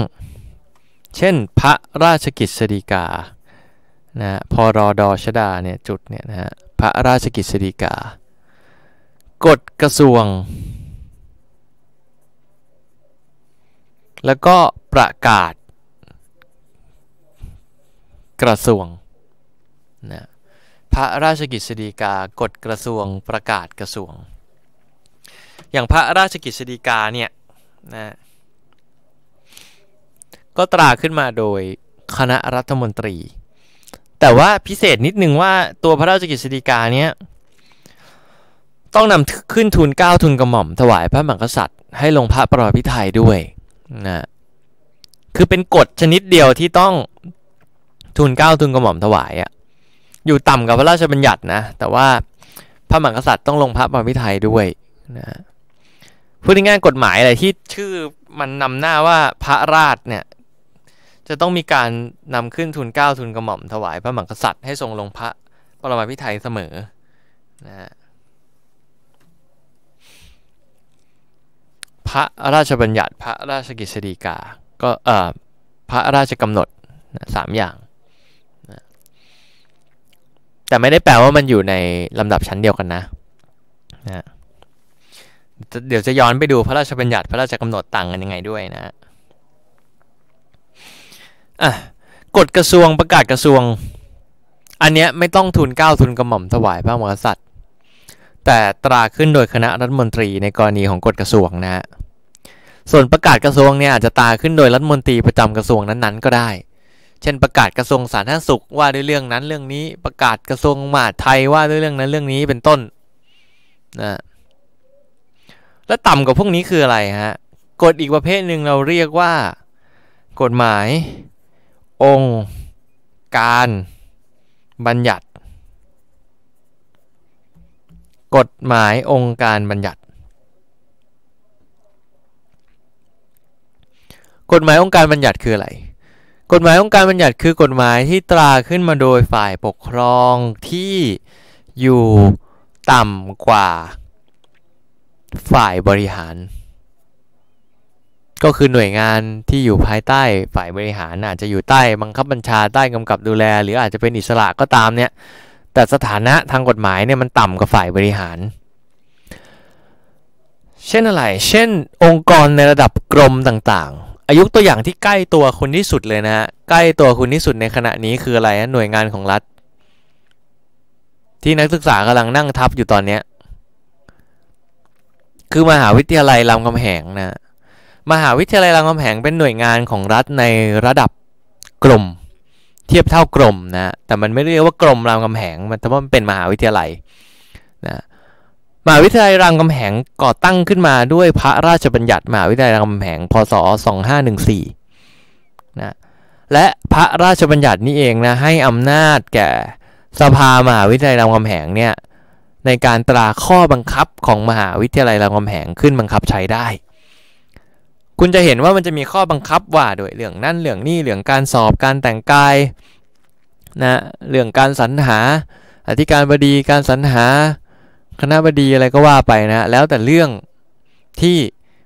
เช่นพระราชกิจสฎีกานะพอรอดอชดาเนี่ยจุดเนี่ยนะฮะ พระราชกิจสฎีกากฎกระทรวง แล้วก็ประกาศกระทรวงนะพระราชกิจสีกากฎกระทรวงประกาศกระทรวง อย่างพระราชกิจสีกาเนี่ยนะก็ตราขึ้นมาโดยคณะรัฐมนตรี แต่ว่าพิเศษนิดนึงว่าตัวพระราชกิจสีกาเนี่ยต้องนำขึ้นทุนเก้า ทุนกระหม่อมถวายพระมหากษัตริย์ ให้ลงพระประพิไทยด้วยนะคือเป็นกฎชนิดเดียวที่ต้องทุนเก้าทุนกระหม่อมถวายอะอยู่ต่ำกับพระราชบัญญัตินะแต่ว่าพระมหากษัตริย์ต้องลงพระบรมพิไทยด้วยนะพูดง่ายๆกฎหมายอะไรที่ชื่อมันนำหน้าว่าพระราชเนี่ยจะต้องมีการนำขึ้นทุนเก้าทุนกระหม่อมถวายพระมหากษัตริย์ให้ทรงลงพระบรมพิไัยเสมอนะพระราชบัญญัติพระราชกิจสีกา ก็เอ่อพระราชกำหนดสามอย่างแต่ไม่ได้แปลว่ามันอยู่ในลำดับชั้นเดียวกันนะนะ เดี๋ยวจะย้อนไปดูพระราชบัญญัติพระราชกำหนดต่างกันยังไงด้วยนะอ่ะกฎกระทรวงประกาศกระทรวง อันเนี้ยไม่ต้องทุนเก้าทุนกระหม่อมถวายพระมหากษัตริย์ แต่ตราขึ้นโดยคณะรัฐมนตรีในกรณีของกฎกระทรวงนะฮะส่วนประกาศกระทรวงเนี่ยอาจจะตาขึ้นโดยรัฐมนตรีประจำกระทรวงนั้นๆก็ได้เช่นประกาศกระทรวงสาธารณสุขว่าด้วยเรื่องนั้นเรื่องนี้ประกาศกระทรวงมหาดไทยว่าด้วยเรื่องนั้นเรื่องนี้เป็นต้นนะแล้วต่ำกว่าพวกนี้คืออะไรฮะกฎอีกประเภทหนึ่งเราเรียกว่า กฎหมายองค์การบัญญัติ กฎหมายองค์การบัญญัติ กฎหมายองค์การบัญญัติคืออะไรกฎหมายองค์การบัญญัติคือกฎหมายที่ตราขึ้นมาโดยฝ่ายปกครองที่อยู่ต่ำกว่าฝ่ายบริหาร ก็คือหน่วยงานที่อยู่ภายใต้ฝ่ายบริหาร อาจจะอยู่ใต้บังคับบัญชาใต้กำกับดูแล หรืออาจจะเป็นอิสระก็ตามเนี่ย แต่สถานะทางกฎหมายเนี่ยมันต่ำกว่าฝ่ายบริหาร เช่นอะไร เช่นองค์กรในระดับกรมต่าง ๆอายุตัวอย่างที่ใกล้ตัวคุณที่สุดเลยนะฮะใกล้ตัวคุณที่สุดในขณะนี้คืออะไรหน่วยงานของรัฐ ที่นักศึกษากำลังนั่งทับอยู่ตอนเนี้ยคือมหาวิทยาลัยรามคำแหงนะมหาวิทยาลัยรามคำแหงเป็นหน่วยงานของรัฐในระดับกลมเทียบเท่ากลมนะแต่มันไม่เรียกว่ากลมรามคำแหงมันแต่ว่ามันเป็นมหาวิทยาลัยนะมหาวิทยาลัยรามคำแหงก่อตั้งขึ้นมาด้วยพระราชบัญญัติมหาวิทยาลัยรามคำแหงพศ 2514นะและพระราชบัญญัตินี้เองนะให้อำนาจแก่สภามหาวิทยาลัยรามคำแหงเนี่ยในการตราข้อบังคับของมหาวิทยาลัยรามคำแหงขึ้นบังคับใช้ได้ คุณจะเห็นว่ามันจะมีข้อบังคับว่าด้วยเรื่องนั่นเรื่องนี่เรื่องการสอบการแต่งกายนะเรื่องการสรรหา อธิการบดีการสรรหาคณะบดีอะไรก็ว่าไปนะ แล้วแต่เรื่องที่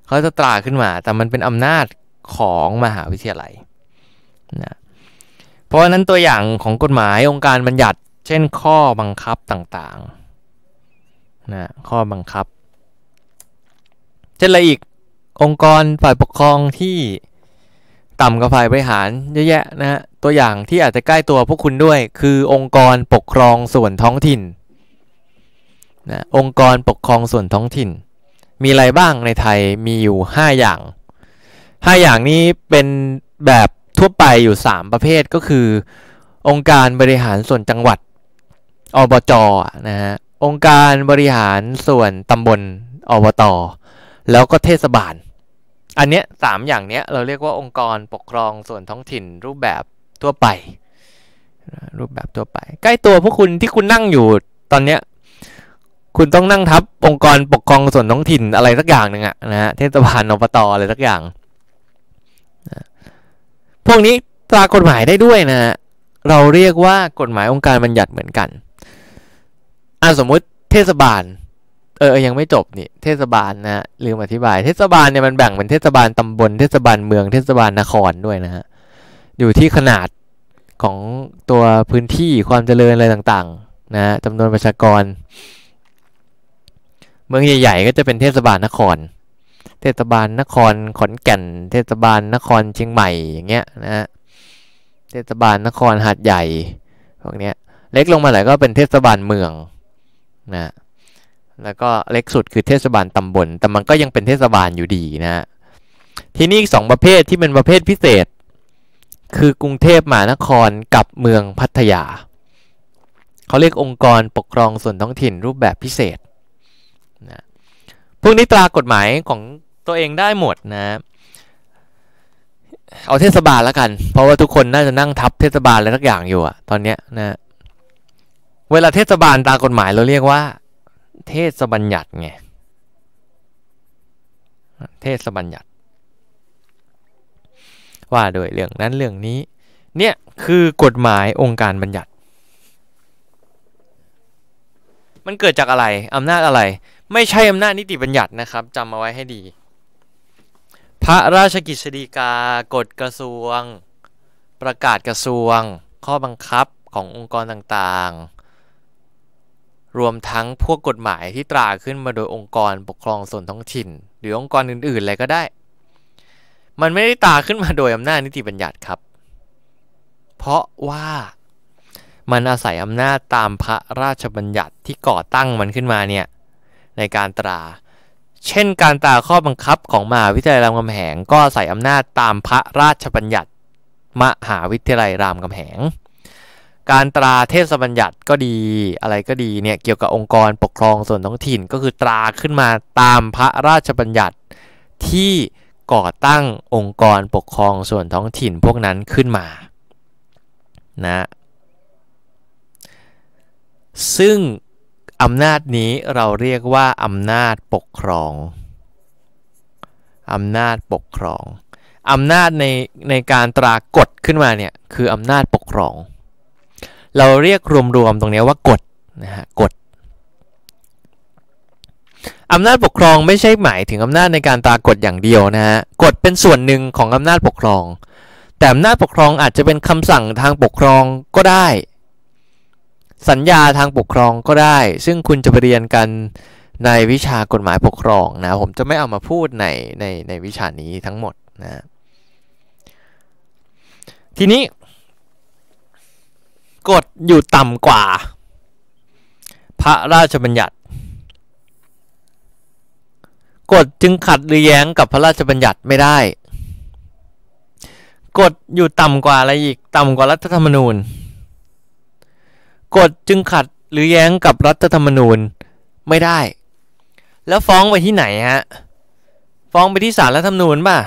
เขาจะตราขึ้นมา แต่มันเป็นอำนาจของมหาวิทยาลัยนะ เพราะนั้นตัวอย่างของกฎหมายองค์การบัญญัติ เช่นข้อบังคับต่างๆนะข้อบังคับ เช่นอะไรอีกองค์กรฝ่ายปกครองที่ต่ำกว่าฝ่ายบริหารเยอะแยะนะะตัวอย่างที่อาจจะใกล้ตัวพวกคุณด้วย คือองค์กรปกครองส่วนท้องถิ่นนะองค์กรปกครองส่วนท้องถิ่น มีอะไรบ้างในไทยมีอยู่ 5 อย่าง 5 อย่างนี้เป็นแบบทั่วไปอยู่ 3 ประเภทก็คือ องค์การบริหารส่วนจังหวัดอบจนะฮะองค์การบริหารส่วนตำบล อบตแล้วก็เทศบาล อันเนี้ยสามอย่างเนี้ยเราเรียกว่าองค์กรปกครองส่วนท้องถิ่น รูปแบบทั่วไปรูปแบบทั่วไป ใกล้ตัวพวกคุณที่คุณนั่งอยู่ตอนเนี้ยคุณต้องนั่งทับองค์กรปกครองส่วนท้องถิ่นอะไรสักอย่างหนึ่งอะนะฮะ เทศบาล อบต อะไรสักอย่าง พวกนี้ตรากฎหมายได้ด้วยนะเราเรียกว่ากฎหมายองค์การบัญญัติเหมือนกันอ่นสมมุติเทศบาล เออยังไม่จบนี่เทศบาลนะลืมอธิบาย เทศบาลเนี่ยมันแบ่งเป็นเทศบาลตำบลเทศบาลเมืองเทศบาลนครด้วยนะฮะ อยู่ที่ขนาดของตัวพื้นที่ความเจริญอะไรต่างๆนะจำนวนประชากรเมือง ใหญ่ ๆ ก็จะเป็นเทศบาลนคร เทศบาลนครขอนแก่น เทศบาลนครเชียงใหม่ อย่างเงี้ยนะฮะเทศบาลนครหาดใหญ่ พวกเนี้ย เล็กลงมาหน่อยก็เป็นเทศบาลเมืองนะ แล้วก็เล็กสุดคือเทศบาลตำบล แต่มันก็ยังเป็นเทศบาลอยู่ดีนะฮะที่นี่สองประเภทที่เป็นประเภทพิเศษ คือกรุงเทพมหานครกับเมืองพัทยา เขาเรียกองค์กรปกครองส่วนท้องถิ่นรูปแบบพิเศษนะพวกนี้ตรากฎหมายของตัวเองได้หมดนะ เอาเทศบาลแล้วกัน เพราะว่าทุกคนน่าจะนั่งทับ เทศบาลอะไรสักอย่างอยู่อะตอนเนี้ยนะ เวลาเทศบาลตากฎหมายเราเรียกว่า เทศบัญญัติไง เทศบัญญัติ ว่าโดยเรื่องนั้นเรื่องนี้ เนี่ย คือกฎหมายองค์การบัญญัติ มันเกิดจากอะไร อำนาจอะไรไม่ใช่อำนาจนิติบัญญัตินะครับจำเอาไว้ให้ดี พระราชกิจฎีกา กฎกระทรวง ประกาศกระทรวง ข้อบังคับขององค์กรต่างๆ รวมทั้งพวกกฎหมายที่ตราขึ้นมาโดยองค์กรปกครองส่วนท้องถิ่น หรือองค์กรอื่นๆอะไรก็ได้ มันไม่ได้ตราขึ้นมาโดยอำนาจนิติบัญญัติครับ เพราะว่ามันอาศัยอำนาจตามพระราชบัญญัติที่ก่อตั้งมันขึ้นมาเนี่ยในการตรา เช่นการตราข้อบังคับของมหาวิทยาลัยรามคำแหงก็ใส่อำนาจตามพระราชบัญญัติ มหาวิทยาลัยรามคำแหง การตราเทศบัญญัติก็ดีอะไรก็ดีเนี่ยเกี่ยวกับองค์กรปกครองส่วนท้องถิ่นก็คือตราขึ้นมาตามพระราชบัญญัติที่ก่อตั้งองค์กรปกครองส่วนท้องถิ่นพวกนั้นขึ้นมา นะ ซึ่งอำนาจนี้เราเรียกว่าอำนาจปกครอง อำนาจปกครอง อำนาจในในการตรากฎขึ้นมาเนี่ย คืออำนาจปกครอง เราเรียกรวมๆตรงนี้ว่ากฎนะฮะกฎ อำนาจปกครองไม่ใช่หมายถึงอำนาจในการตรากฎอย่างเดียวนะฮะกฎเป็นส่วนหนึ่งของอำนาจปกครอง แต่อำนาจปกครองอาจจะเป็นคำสั่งทางปกครองก็ได้สัญญาทางปกครองก็ได้ ซึ่งคุณจะไปเรียนกันในวิชากฎหมายปกครองนะผมจะไม่เอามาพูดในในในวิชานี้ทั้งหมดนะทีนี้กฎอยู่ต่ำกว่า พระราชบัญญัติกฎจึงขัดหรือแย้งกับพระราชบัญญัติไม่ได้กฎอยู่ต่ำกว่าอะไรอีกต่ำกว่ารัฐธรรมนูญกฎจึงขัดหรือแย้งกับรัฐธรรมนูญไม่ได้ แล้วฟ้องไปที่ไหนฮะฟ้องไปที่ศาลรัฐธรรมนูญป่ะ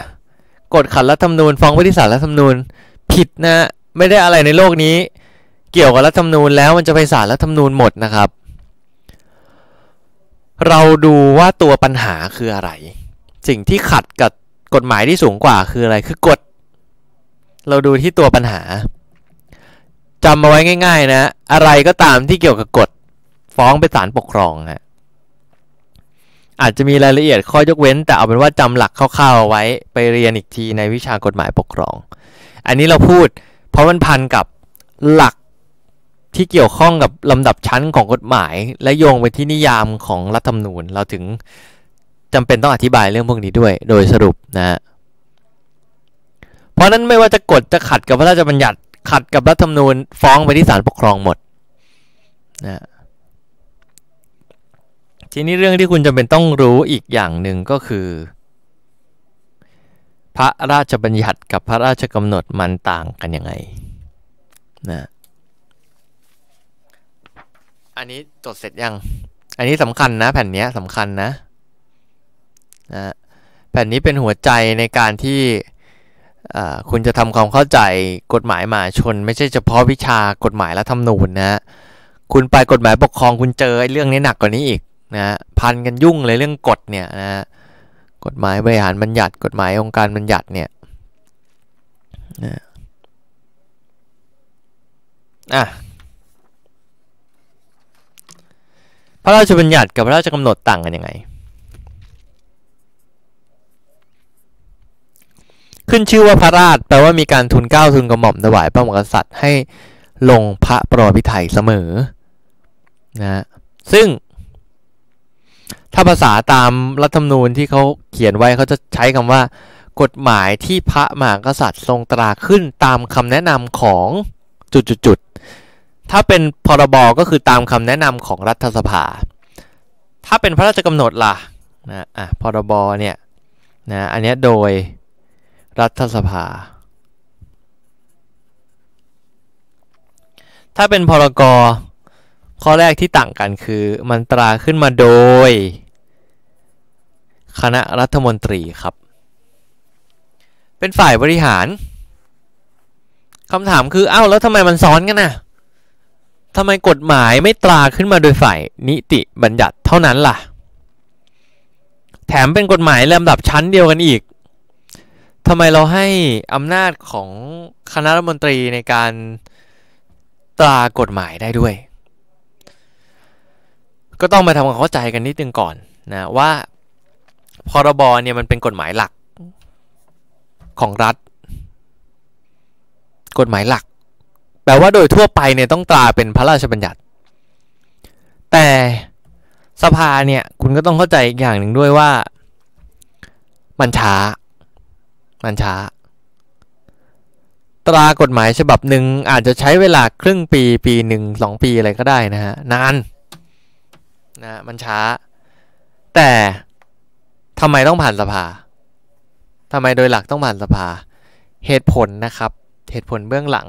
กฎขัดรัฐธรรมนูญฟ้องไปที่ศาลรัฐธรรมนูญผิดนะไม่ได้อะไรในโลกนี้ เกี่ยวกับรัฐธรรมนูญแล้วมันจะไปศาลรัฐธรรมนูญหมดนะครับ เราดูว่าตัวปัญหาคืออะไร สิ่งที่ขัดกับกฎหมายที่สูงกว่าคืออะไรคือกฎเราดูที่ตัวปัญหาจำมาไว้ง่าย ๆนะอะไรก็ตามที่เกี่ยวกับกฎฟ้องไปศาลปกครองฮะอาจจะมีรายละเอียดข้อยกเว้นแต่เอาเป็นว่าจำหลักคร่าวๆไว้ไปเรียนอีกทีในวิชากฎหมายปกครอง อันนี้เราพูดเพราะมันพันกับหลักที่เกี่ยวข้องกับลำดับชั้นของกฎหมาย และโยงไปที่นิยามของรัฐธรรมนูญเราถึงจำเป็นต้องอธิบายเรื่องพวกนี้ด้วย โดยสรุปนะฮะเพราะนั้นไม่ว่าจะกฎจะขัดกับพระราชบัญญัติขัดกับรัฐธรรมนูญฟ้องไปที่ศาลปกครองหมดนะทีนี้เรื่องที่คุณจำเป็นต้องรู้อีกอย่างหนึ่งก็คือ พระราชบัญญัติกับพระราชกำหนดมันต่างกันยังไงนะอันนี้จดเสร็จยังอันนี้สำคัญนะแผ่นนี้สำคัญนะนะแผ่นนี้เป็นหัวใจในการที่คุณจะทำความเข้าใจกฎหมายหมาชน ไม่ใช่เฉพาะวิชากฎหมายและธรรมนูญนะฮะคุณไปกฎหมายปกครองคุณเจอเรื่องนี้หนักกว่านี้อีกนะพันกันยุ่งเลยเรื่องกฎเนี่ยนะกฎหมายบริหารบัญญัติ กฎหมายองค์การบัญญัติเนี่ยนะอะพระราชบัญญัติกับพระราชกำหนดต่างกันยังไงขึ้นชื่อว่าพระราชแปลว่ามีการทุนเก้าทุนกระหม่อมถวายพระมหากษัตริย์ให้ลงพระปรพิไทยเสมอนะซึ่ง ถ้าภาษาตามรัฐธรรมนูญที่เขาเขียนไว้เขาจะใช้คำว่า กฎหมายที่พระมหากษัตริย์ทรงตราขึ้นตามคำแนะนำของจุดๆถ้าเป็นพรบก็คือตามคำแนะนำของรัฐสภา ถ้าเป็นพระราชกำหนดล่ะนะอ่ะพรบเนี่ยนะอันนี้โดยรัฐสภา ถ้าเป็นพรกรข้อแรกที่ต่างกันคือมันตราขึ้นมาโดย คณะรัฐมนตรีครับ เป็นฝ่ายบริหาร คำถามคืออ้าวแล้วทำไมมันซ้อนกันน่ะ ทำไมกฎหมายไม่ตราขึ้นมาโดยฝ่ายนิติบัญญัติเท่านั้นล่ะ แถมเป็นกฎหมายลำดับชั้นเดียวกันอีกทำไมเราให้อำนาจของคณะรัฐมนตรีในการตรากฎหมายได้ด้วย ก็ต้องมาทำความเข้าใจกันนิดนึงก่อนนะว่า พรบเนี่ยมัน เป็นกฎหมายหลักของรัฐ กฎหมายหลัก แปลว่าโดยทั่วไปเนี่ยต้องตราเป็นพระราชบัญญัติ แต่สภาเนี่ยคุณก็ต้องเข้าใจอีกอย่างหนึ่งด้วยว่ามันช้ามันช้าตรากฎหมายฉบับหนึ่งอาจจะใช้เวลาครึ่งปีปีหนึ่งสองปีอะไรก็ได้นะฮะนานนะมันช้า แต่ทำไมต้องผ่านสภาทำไมโดยหลักต้องผ่านสภา เหตุผลนะครับเหตุผลเบื้องหลัง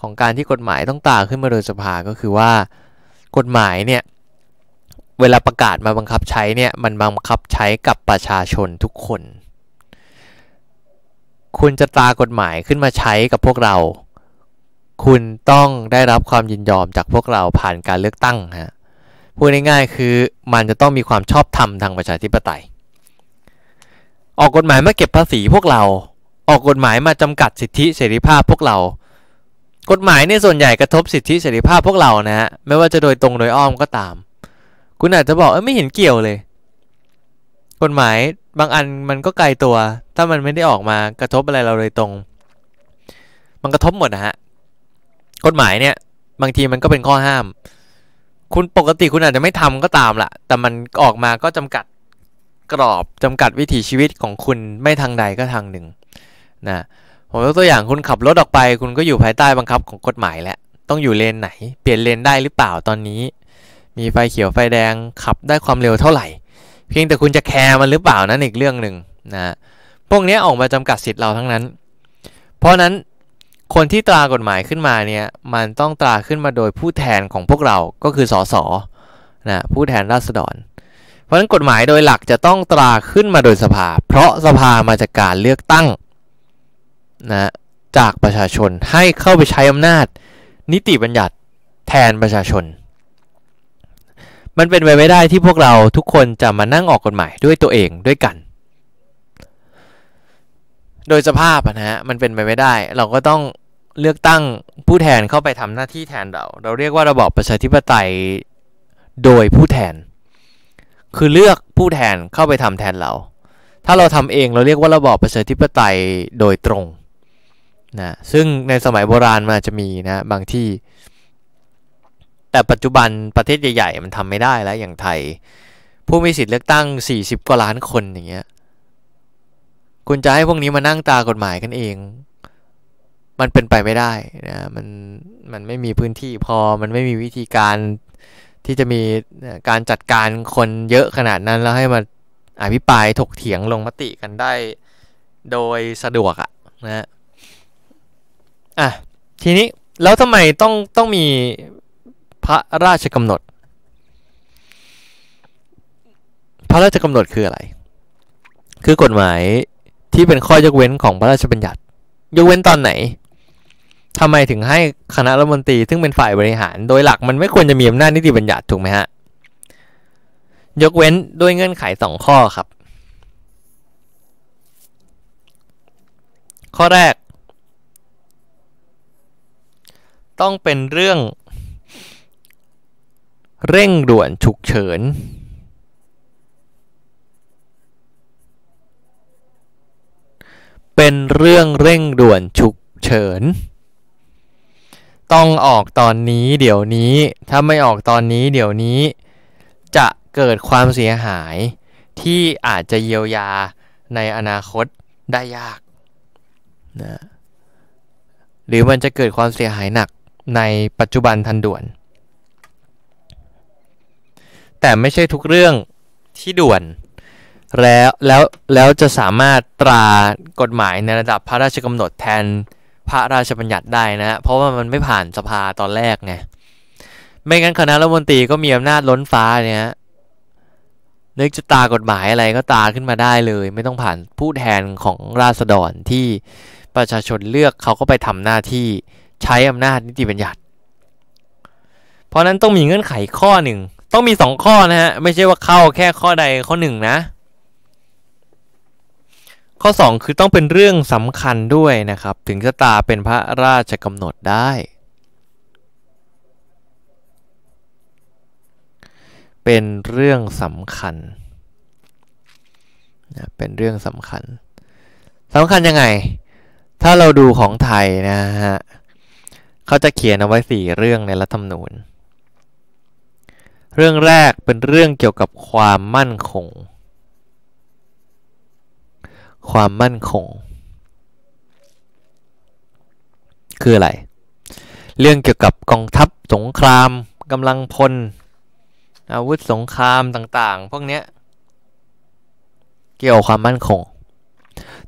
ของการที่กฎหมายต้องตาขึ้นมาโดยสภาก็คือว่ากฎหมายเนี่ยเวลาประกาศมาบังคับใช้เนี่ยมันบังคับใช้กับประชาชนทุกคนคุณจะตรากฎหมายขึ้นมาใช้กับพวกเรา คุณต้องได้รับความยินยอมจากพวกเราผ่านการเลือกตั้งฮะ พูดง่ายๆคือมันจะต้องมีความชอบธรรมทางประชาธิปไตย ออกกฎหมายมาเก็บภาษีพวกเรา ออกกฎหมายมาจำกัดสิทธิเสรีภาพพวกเรา กฎหมายในส่วนใหญ่กระทบสิทธิเสรีภาพพวกเรานะฮะ ไม่ว่าจะโดยตรงโดยอ้อมก็ตาม คุณอาจจะบอกเออไม่เห็นเกี่ยวเลย กฎหมายบางอันมันก็ไกลตัว ถ้ามันไม่ได้ออกมากระทบอะไรเราเลยตรง มันกระทบหมดนะฮะ กฎหมายเนี่ยบางทีมันก็เป็นข้อห้าม คุณปกติคุณอาจจะไม่ทำก็ตามละ แต่มันออกมาก็จำกัดกรอบจำกัดวิถีชีวิตของคุณไม่ทางใดก็ทางหนึ่งนะ ผมยกตัวอย่างคุณขับรถออกไป คุณก็อยู่ภายใต้บังคับของกฎหมายแหละต้องอยู่เลนไหนเปลี่ยนเลนได้หรือเปล่าตอนนี้ มีไฟเขียวไฟแดงขับได้ความเร็วเท่าไหร่เพียงแต่คุณจะแคร์มันหรือเปล่านั่นอีกเรื่องหนึ่งนะ พวกนี้ออกมาจำกัดสิทธิ์เราทั้งนั้น เพราะนั้นคนที่ตรากฎหมายขึ้นมาเนี่ยมันต้องตราขึ้นมาโดยผู้แทนของพวกเรา ก็คือสสนะผู้แทนราษฎร เพราะะนั้นกฎหมายโดยหลักจะต้องตราขึ้นมาโดยสภา เพราะสภามาจากการเลือกตั้งนะจากประชาชนให้เข้าไปใช้อำนาจ นิติบัญญัติแทนประชาชนมันเป็นไปไม่ได้ที่พวกเราทุกคนจะมานั่งออกกฎหมายด้วยตัวเองด้วยกัน โดยสภาพนะฮะมันเป็นไปไม่ได้ เราก็ต้องเลือกตั้งผู้แทนเข้าไปทำหน้าที่แทนเรา เราเรียกว่าระบอบประชาธิปไตยโดยผู้แทน คือเลือกผู้แทนเข้าไปทำแทนเรา ถ้าเราทำเองเราเรียกว่าระบอบประชาธิปไตยโดยตรงนะซึ่งในสมัยโบราณมาจะมีนะบางที่แต่ปัจจุบันประเทศใหญ่ ๆ มันทำไม่ได้แล้วอย่างไทย ผู้มีสิทธิ์เลือกตั้ง 40 กว่าล้านคนอย่างเงี้ยคุณจะให้พวกนี้มานั่งตากฎหมายกันเอง มันเป็นไปไม่ได้นะมันมันไม่มีพื้นที่พอมันไม่มีวิธีการที่จะมีการจัดการคนเยอะขนาดนั้น แล้วให้มาอภิปรายถกเถียงลงมติกันได้โดยสะดวกอะนะอ่ะ ทีนี้แล้วทำไมต้องต้องมีพระราชกำหนด พระราชกำหนดคืออะไร คือกฎหมายที่เป็นข้อยกเว้นของพระราชบัญญัติ ยกเว้นตอนไหนทำไมถึงให้คณะรัฐมนตรีซึ่งเป็นฝ่ายบริหารโดยหลักมันไม่ควรจะมีอำนาจนิติบัญญัติถูกไหมฮะ ยกเว้นด้วยเงื่อนไขสองข้อครับ ข้อแรก ต้องเป็นเรื่องเร่งด่วนฉุกเฉิน เป็นเรื่องเร่งด่วนฉุกเฉิน ต้องออกตอนนี้เดี๋ยวนี้ ถ้าไม่ออกตอนนี้เดี๋ยวนี้ จะเกิดความเสียหายที่อาจจะเยียวยาในอนาคตได้ยากนะหรือมันจะเกิดความเสียหายหนักในปัจจุบันทันด่วนแต่ไม่ใช่ทุกเรื่องที่ด่วนแล้วแล้วแล้วจะสามารถตรากฎหมายในระดับพระราชกำหนดแทนพระราชบัญญัติได้นะเพราะว่ามันไม่ผ่านสภาตอนแรกไงไม่งั้นคณะรัฐมนตรีก็มีอำนาจล้นฟ้าเนี่ยนึกจะตากฎหมายอะไรก็ตาขึ้นมาได้เลย ไม่ต้องผ่านผู้แทนของราษฎรที่ประชาชนเลือกเขาก็ไปทำหน้าที่ใช้อำนาจนิติบัญญัติ เพราะนั้นต้องมีเงื่อนไขข้อหนึ่งต้องมีสองข้อนะฮะไม่ใช่ว่าเข้าแค่ข้อใดข้อหนึ่งนะข้อ2คือต้องเป็นเรื่องสำคัญด้วยนะครับถึงจะตาเป็นพระราชกำหนดได้ เป็นเรื่องสำคัญนะเป็นเรื่องสำคัญสำคัญยังไง ถ้าเราดูของไทยนะฮะเขาจะเขียนเอาไว้สี่เรื่องในรัฐธรรมนูญเรื่องแรกเป็นเรื่องเกี่ยวกับความมั่นคง ความมั่นคง คืออะไร เรื่องเกี่ยวกับกองทัพสงครามกำลังพลอาวุธสงครามต่างๆพวกเนี้ยเกี่ยวความมั่นคง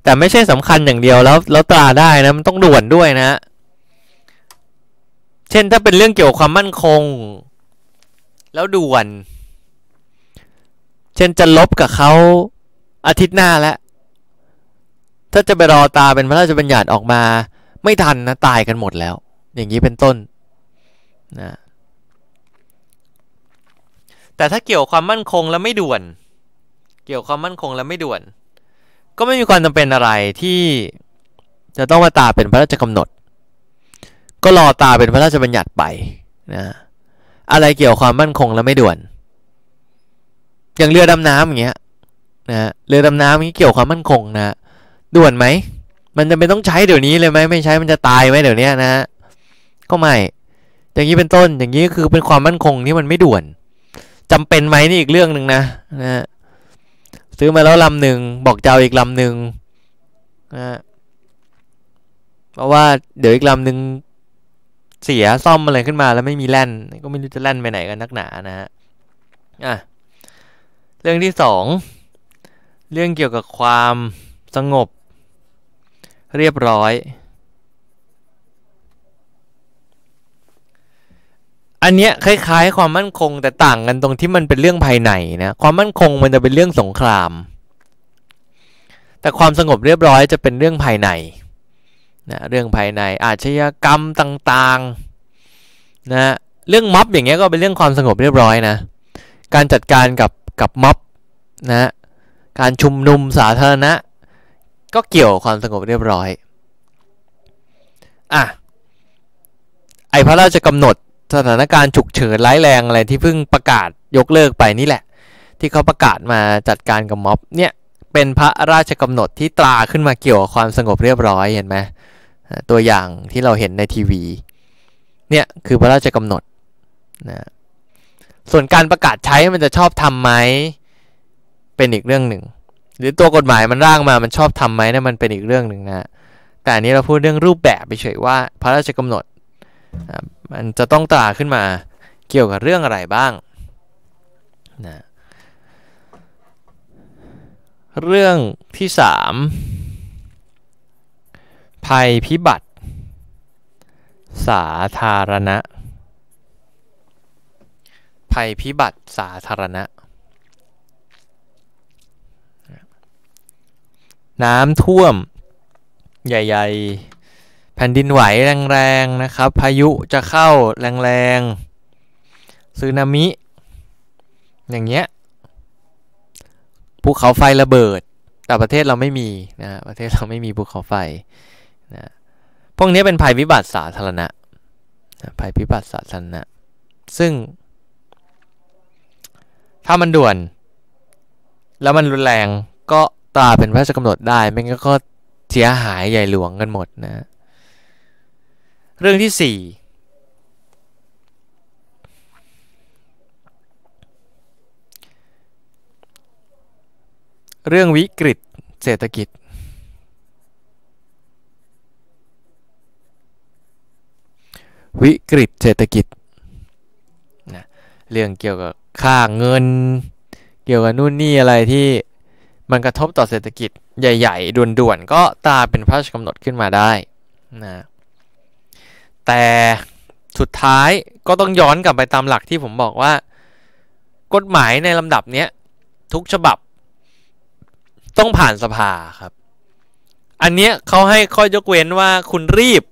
แต่ไม่ใช่สำคัญอย่างเดียวแล้วแล้วตราได้นะมันต้องด่วนด้วยนะ เช่นถ้าเป็นเรื่องเกี่ยวความมั่นคงแล้วด่วน เช่นจะลบกับเขาอาทิตย์หน้าแล้วถ้าจะไปรอตาเป็นพระราชบัญญัติออกมา ไม่ทันนะตายกันหมดแล้ว อย่างนี้เป็นต้น นะ แต่ถ้าเกี่ยวความมั่นคงแล้วไม่ด่วน เกี่ยวความมั่นคงแล้วไม่ด่วน ก็ไม่มีความจำเป็นอะไรที่จะต้องมาตาเป็นพระราชกำหนด ก็รอตาเป็นพระราชบัญญัติไปนะอะไรเกี่ยวความมั่นคง และไม่ด่วน อย่างเรือดำน้ำอย่างเงี้ยนะ เรือดำน้ำนี้เกี่ยวความมั่นคงนะ ด่วนไหม มันจะไม่ต้องใช้เดี๋ยวนี้เลยไหมไม่ใช้มันจะตายไหมเดี๋ยวนี้นะก็ไม่ อย่างนี้เป็นต้น อย่างนี้คือเป็นความมั่นคงที่มันไม่ด่วน จำเป็นไหมนี่อีกเรื่องหนึ่งนะ นะ ซื้อมาแล้วลำหนึ่งบอกเจ้าอีกลำหนึ่งนะ เพราะว่าเดี๋ยวอีกลำหนึ่งเสีย ซ่อม อะไร ขึ้นมาแล้วไม่มีแล่นก็ไม่รู้จะแล่นไปไหนกันนักหนานะฮะอ่ะเรื่องที่สองเรื่องเกี่ยวกับความสงบเรียบร้อย อันเนี้ยคล้ายๆความมั่นคงแต่ต่างกันตรงที่มันเป็นเรื่องภายในนะความมั่นคงมันจะเป็นเรื่องสงคราม แต่ความสงบเรียบร้อยจะเป็นเรื่องภายในนะเรื่องภายในอาชญากรรมต่างๆนะเรื่องม็อบอย่างเงี้ยก็เป็นเรื่องความสงบเรียบร้อยนะ การจัดการกับกับม็อบนะการชุมนุมสาธารณะก็เกี่ยวความสงบเรียบร้อย อ่ะ ไอพระราชกำหนดสถานการณ์ฉุกเฉินร้ายแรงอะไรที่เพิ่งประกาศยกเลิกไปนี่แหละที่เขาประกาศมาจัดการกับม็อบเนี่ยเป็นพระราชกำหนดที่ตราขึ้นมาเกี่ยวกับความสงบเรียบร้อยเห็นไหมตัวอย่างที่เราเห็นในทีวีเนี่ยคือพระราชกำหนดนะส่วนการประกาศใช้มันจะชอบทำไหมเป็นอีกเรื่องหนึ่ง หรือตัวกฎหมายมันร่างมามันชอบทำไหมนะั่นมันเป็นอีกเรื่องหนึ่งนะแต่อันนี้เราพูดเรื่องรูปแบบไปเฉยว่าพระราชกำหนด มันจะต้องตราขึ้นมาเกี่ยวกับเรื่องอะไรบ้างนะเรื่องที่สามภัยพิบัติ สาธารณะ ภัยพิบัติสาธารณะ น้ำ ท่วมใหญ่ๆ แผ่นดินไหวแรง ๆ นะครับ พายุจะเข้าแรงๆสึนามิ อย่างเงี้ย ภูเขาไฟระเบิด แต่ประเทศเราไม่มีนะ ประเทศเราไม่มีภูเขาไฟพวกนี้เป็นภัยพิบัติสาธารณะ ภัยพิบัติสาธารณะ ซึ่ง ถ้ามันด่วน แล้วมันรุนแรง ก็ตราเป็นพระราชกำหนดได้ ไม่งั้นก็เสียหายใหญ่หลวงกันหมดนะ เรื่องที่สี่เรื่องวิกฤตเศรษฐกิจวิกฤตเศรษฐกิจนะเรื่องเกี่ยวกับค่าเงิน เกี่ยวกับนู่นนี่อะไรที่มันกระทบต่อเศรษฐกิจใหญ่ๆด่วนๆก็ตาเป็นพระราชกำหนดขึ้นมาได้นะ แต่สุดท้ายก็ต้องย้อนกลับไปตามหลักที่ผมบอกว่า กฎหมายในลำดับนี้ทุกฉบับต้องผ่านสภาครับ อันเนี้ยเขาให้ข้อยกเว้นว่าคุณรีบ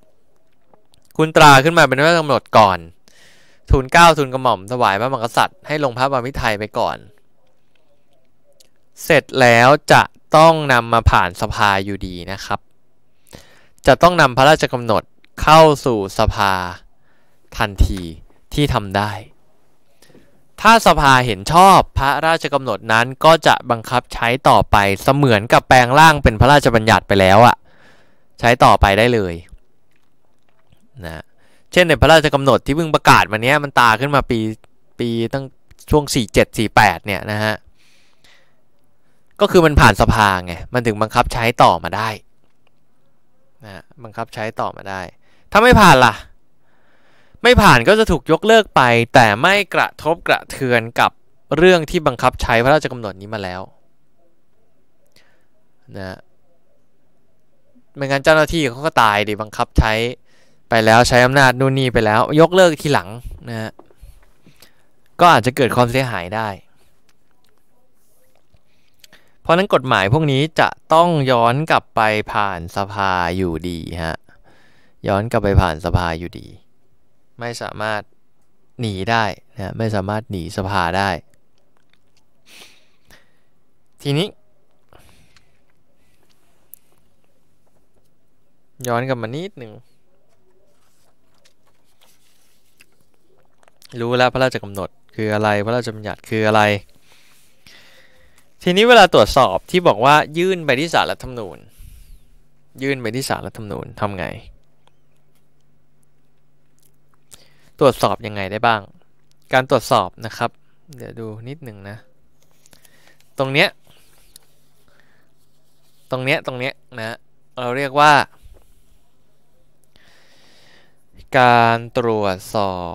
คุณตราขึ้นมาเป็นพ่ะกำหนดก่อน ทูลเก้าทูลกระหม่อมถวายพระมหากษัตริย์ ให้ลงพระบามิไทยไปก่อน เสร็จแล้วจะต้องนำมาผ่านสภาอยู่ดีนะครับ จะต้องนำพระราชกำหนดเข้าสู่สภาทันทีที่ทำได้ ถ้าสภาเห็นชอบพระราชกำหนดนั้นก็จะบังคับใช้ต่อไปเสมือนกับแปลงร่างเป็นพระราชบัญญัติไปแล้วอะใช้ต่อไปได้เลยนะเช่นในพระราชกำหนดที่เพิ่งประกาศมาเนี้ยมันตาขึ้นมาปีปีตั้งช่วง 47 48เนี่ยนะฮะก็คือมันผ่านสภาไงมันถึงบังคับใช้ต่อมาได้นะบังคับใช้ต่อมาได้ ถ้าไม่ผ่านล่ะไม่ผ่านก็จะถูกยกเลิกไป แต่ไม่กระทบกระเทือนกับเรื่องที่บังคับใช้พระราชกำหนดนี้มาแล้วนะไม่งั้นเจ้าหน้าที่เขาก็ตายดิบังคับใช้ไปแล้วใช้อำนาจนู่นนี่ไปแล้วยกเลิกที หลังนะฮะก็อาจจะเกิดความเสียหายได้ เพราะนั้นกฎหมายพวกนี้จะต้องย้อนกลับไปผ่านสภาอยู่ดีฮะย้อนกลับไปผ่านสภาอยู่ดี ไม่สามารถหนีได้นะไม่สามารถหนีสภาได้ ทีนี้ ย้อนกลับมานิดหนึ่งรู้แล้วพระราชกำหนดคืออะไรพระราชบัญญัติคืออะไร ทีนี้เวลาตรวจสอบที่บอกว่ายื่นไปที่ศาลรัฐธรรมนูญยื่นไปที่ศาลรัฐธรรมนูญทำไง ตรวจสอบยังไงได้บ้าง การตรวจสอบนะครับ เดี๋ยวดูนิดหนึ่งนะตรงเนี้ยตรงเนี้ยตรงเนี้ยนะเราเรียกว่า การตรวจสอบ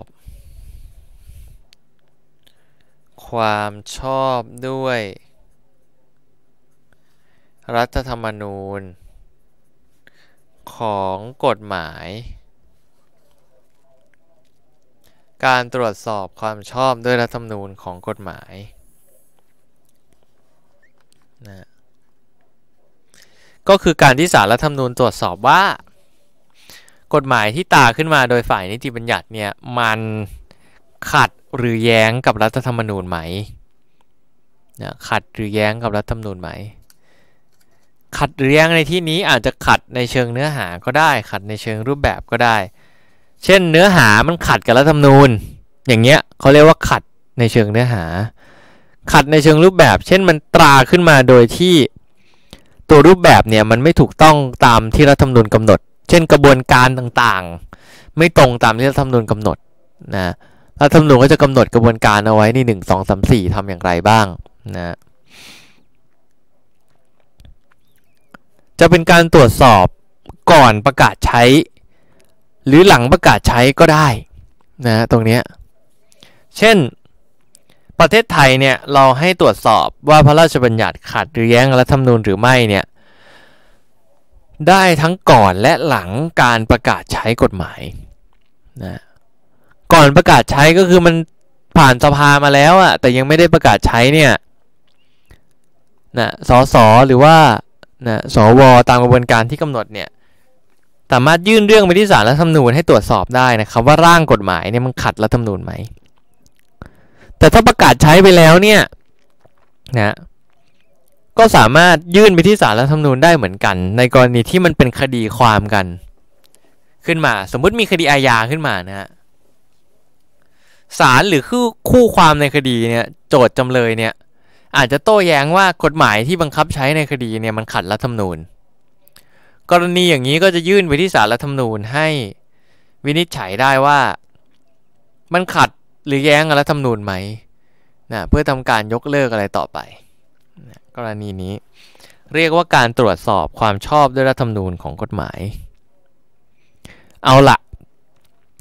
ความชอบด้วย รัฐธรรมนูญ ของกฎหมาย การตรวจสอบความชอบด้วยรัฐธรรมนูญของกฎหมายนะก็คือการที่สารรัฐธรรมนูญตรวจสอบว่า กฎหมายที่ตาขึ้นมาโดยฝ่ายนิติบัญญัติเนี่ยมันขัดหรือแย้งกับรัฐธรรมนูญไหมนะขัดหรือแย้งกับรัฐธรรมนูญไหม ขัดหรือแย้งในที่นี้อาจจะขัดในเชิงเนื้อหาก็ได้ ขัดในเชิงรูปแบบก็ได้ เช่นเนื้อหามันขัดกับรัฐธรรมนูญอย่างเงี้ยเขาเรียกว่าขัดในเชิงเนื้อหา ขัดในเชิงรูปแบบ เช่นมันตราขึ้นมาโดยที่ ตัวรูปแบบเนี่ยมันไม่ถูกต้องตามที่รัฐธรรมนูญกำหนด เช่นกระบวนการต่างๆ ไม่ตรงตามที่รัฐธรรมนูญกำหนด นะรัฐธรรมนูญก็จะกำหนดกระบวนการเอาไว้นี่หนึ่งสองสามสี่ทำอย่างไรบ้างนะ จะเป็นการตรวจสอบก่อนประกาศใช้ หรือหลังประกาศใช้ก็ได้นะตรงนี้ เช่นประเทศไทยเนี่ย เราให้ตรวจสอบว่าพระราชบัญญัติขัดหรือแย้งรัฐธรรมนูญหรือไม่เนี่ยได้ทั้งก่อนและหลังการประกาศใช้กฎหมายนะก่อนประกาศใช้ก็คือมันผ่านสภามาแล้วอะแต่ยังไม่ได้ประกาศใช้เนี่ยนะสอสอหรือว่านะสว ตามกระบวนการที่กำหนดเนี่ย สามารถยื่นเรื่องไปที่ศาลรัฐธรรมนูญให้ตรวจสอบได้นะครับว่าร่างกฎหมายเนี่ยมันขัดรัฐธรรมนูญไหม แต่ถ้าประกาศใช้ไปแล้วเนี่ยนะก็สามารถยื่นไปที่ศาลรัฐธรรมนูญได้เหมือนกัน ในกรณีที่มันเป็นคดีความกัน ขึ้นมา สมมุติมีคดีอาญาขึ้นมานะฮะศาลหรือคู่คู่ความในคดีเนี่ยโจทย์จำเลยเนี่ยอาจจะโต้แย้งว่ากฎหมายที่บังคับใช้ในคดีเนี่ยมันขัดรัฐธรรมนูญกรณีอย่างนี้ก็จะยื่นไปที่ศาลรัฐธรรมนูญให้วินิจฉัยได้ว่ามันขัดหรือแย้งกับรัฐธรรมนูญไหมนะเพื่อทำการยกเลิกอะไรต่อไปนะกรณีนี้เรียกว่าการตรวจสอบความชอบด้วยรัฐธรรมนูญของกฎหมาย เอาละ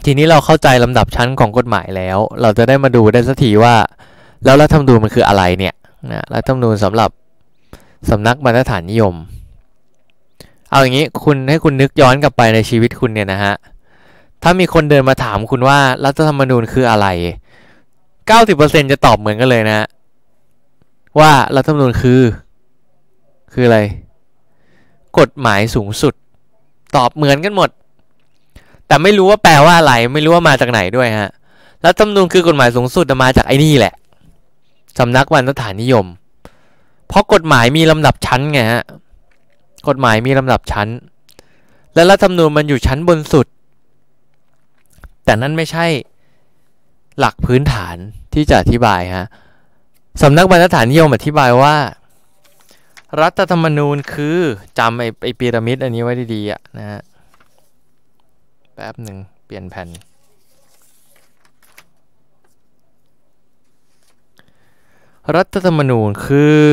ทีนี้เราเข้าใจลำดับชั้นของกฎหมายแล้ว เราจะได้มาดูได้สักทีว่าแล้วรัฐธรรมนูญมันคืออะไรเนี่ยนะรัฐธรรมนูญสำหรับสำนักมาตรฐานนิยม เอาอย่างนี้คุณให้คุณนึกย้อนกลับไปในชีวิตคุณเนี่ยนะฮะ ถ้ามีคนเดินมาถามคุณว่ารัฐธรรมนูญคืออะไร 90%จะตอบเหมือนกันเลยนะว่ารัฐธรรมนูญคือคืออะไร กฎหมายสูงสุด ตอบเหมือนกันหมดแต่ไม่รู้ว่าแปลว่าอะไร ไม่รู้ว่ามาจากไหนด้วยฮะ รัฐธรรมนูญคือกฎหมายสูงสุดมาจากไอ้นี่แหละ สำนักวรรณถานนิยม เพราะกฎหมายมีลำดับชั้นไงฮะ กฎหมายมีลำดับชั้น และรัฐธรรมนูญมันอยู่ชั้นบนสุด แต่นั่นไม่ใช่ หลักพื้นฐานที่จะอธิบาย ฮะ สำนักบรรทัดฐานนิยมอธิบายว่า รัฐธรรมนูญคือจำไอ้ไอพีระมิดอันนี้ไว้ดีๆนะฮะแป๊บหนึ่งเปลี่ยนแผ่น รัฐธรรมนูญคือ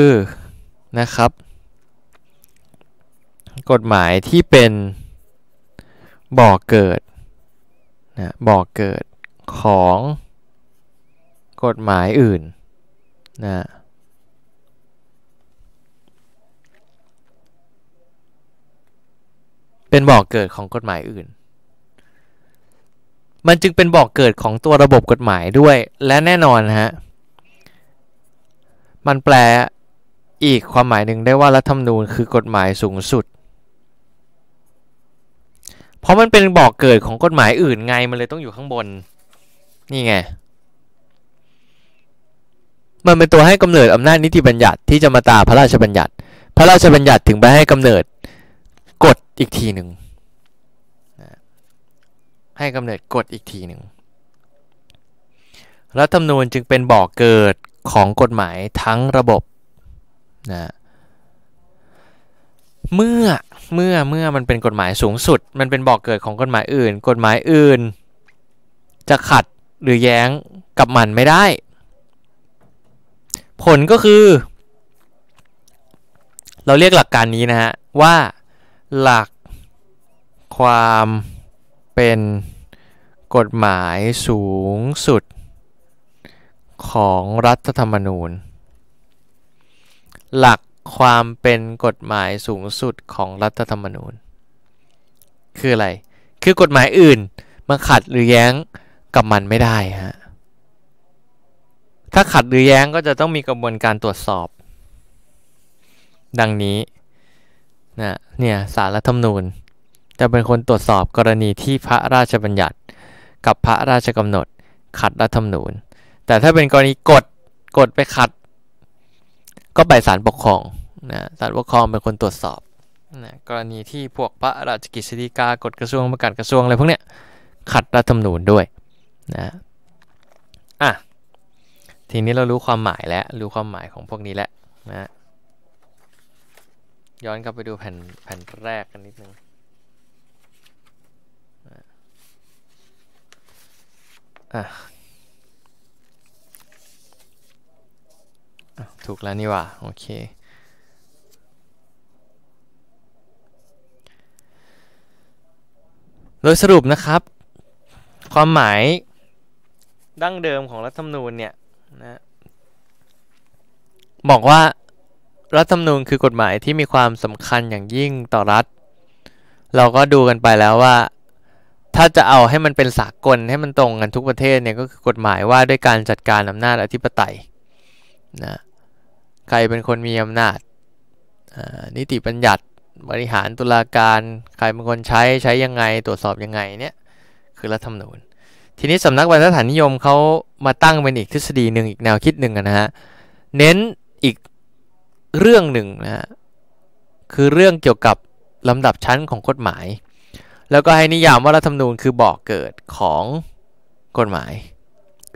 นะครับ กฎหมายที่เป็น บ่อเกิดนะบ่อเกิด ของ กฎหมาย อื่น นะ เป็น บ่อกเกิดของกฎหมายอื่นมันจึงเป็นบอกเกิดของตัวระบบกฎหมายด้วยและแน่นอนฮะมันแปลอีกความหมายหนึ่งได้ว่ารัฐธรรมนูญคือกฎหมายสูงสุด เพราะมันเป็นบอกเกิดของกฎหมายอื่นไงมันเลยต้องอยู่ข้างบน นี่ไง มันเป็นตัวให้กำเนิดอำนาจนิติบัญญัติที่จะมาตาพระราชบัญญัติ พระราชบัญญัติถึงไปให้กำเนิดกฎอีกทีหนึ่งให้กำเนิดกฎอีกทีหนึ่งรัฐธรรมนูญจึงเป็นบ่อกเกิดของกฎหมายทั้งระบบนะ เมื่อ เมื่อ เมื่อมันเป็นกฎหมายสูงสุด มันเป็นบ่อกเกิดของกฎหมายอื่น กฎหมายอื่น จะขัดหรือแย้งกับ มันไม่ได้ ผลก็คือ เราเรียกหลักการนี้นะฮะว่าหลักความเป็นกฎหมายสูงสุดของรัฐธรรมนูญ หลักความเป็นกฎหมายสูงสุดของรัฐธรรมนูญ คืออะไร คือกฎหมายอื่นมาขัดหรือแย้งกับมันไม่ได้ฮะ ถ้าขัดหรือแย้งก็จะต้องมีกระบวนการตรวจสอบ ดังนี้นะเนี่ยสารรัฐธรรมนูญจะเป็นคนตรวจสอบกรณีที่พระราชบัญญัติกับพระราชกำหนดขัดรัฐธรรมนูญแต่ถ้าเป็นกรณีกฎกฎไปขัด ก็ไปศาลปกครองนะศาลปกครองเป็นคนตรวจสอบนะกรณีที่พวกพระราชกิจสิกากฎกระทรวงประกาศกระทรวงอะไรพวกเนี้ยขัดรัฐธรรมนูญด้วยนะ อ่ะทีนี้เรารู้ความหมายแล้วรู้ความหมายของพวกนี้แล้วนะย้อนกลับไปดูแผ่นแผ่นแรกกันนิดนึงอ่ะถูกแล้วนี่ว่า โอเคโดยสรุปนะครับ ความหมายดั้งเดิมของรัฐธรรมนูญเนี่ยนะบอกว่ารัฐธรรมนูญคือกฎหมายที่มีความสำคัญอย่างยิ่งต่อรัฐ เราก็ดูกันไปแล้วว่าถ้าจะเอาให้มันเป็นสากลให้มันตรงกันทุกประเทศเนี่ยก็คือกฎหมายว่าด้วยการจัดการอำนาจอธิปไตยนะใครเป็นคนมีอำนาจนิติบัญญัติบริหารตุลาการใครเป็นคนใช้ใช้ยังไงตรวจสอบยังไงเนี่ยคือรัฐธรรมนูญทีนี้สำนักบรรนัรรมนนิยมเขามาตั้งเป็นอีกทฤษฎีหนึ่งอีกแนวคิดหนึ่งนะฮะเน้นอีกเรื่องหนึ่งนะฮะคือเรื่องเกี่ยวกับ ลำดับชั้นของกฎหมายแล้วก็ให้นิยามว่ารัฐธรรมนูญคือบ่อกเกิดของกฎหมาย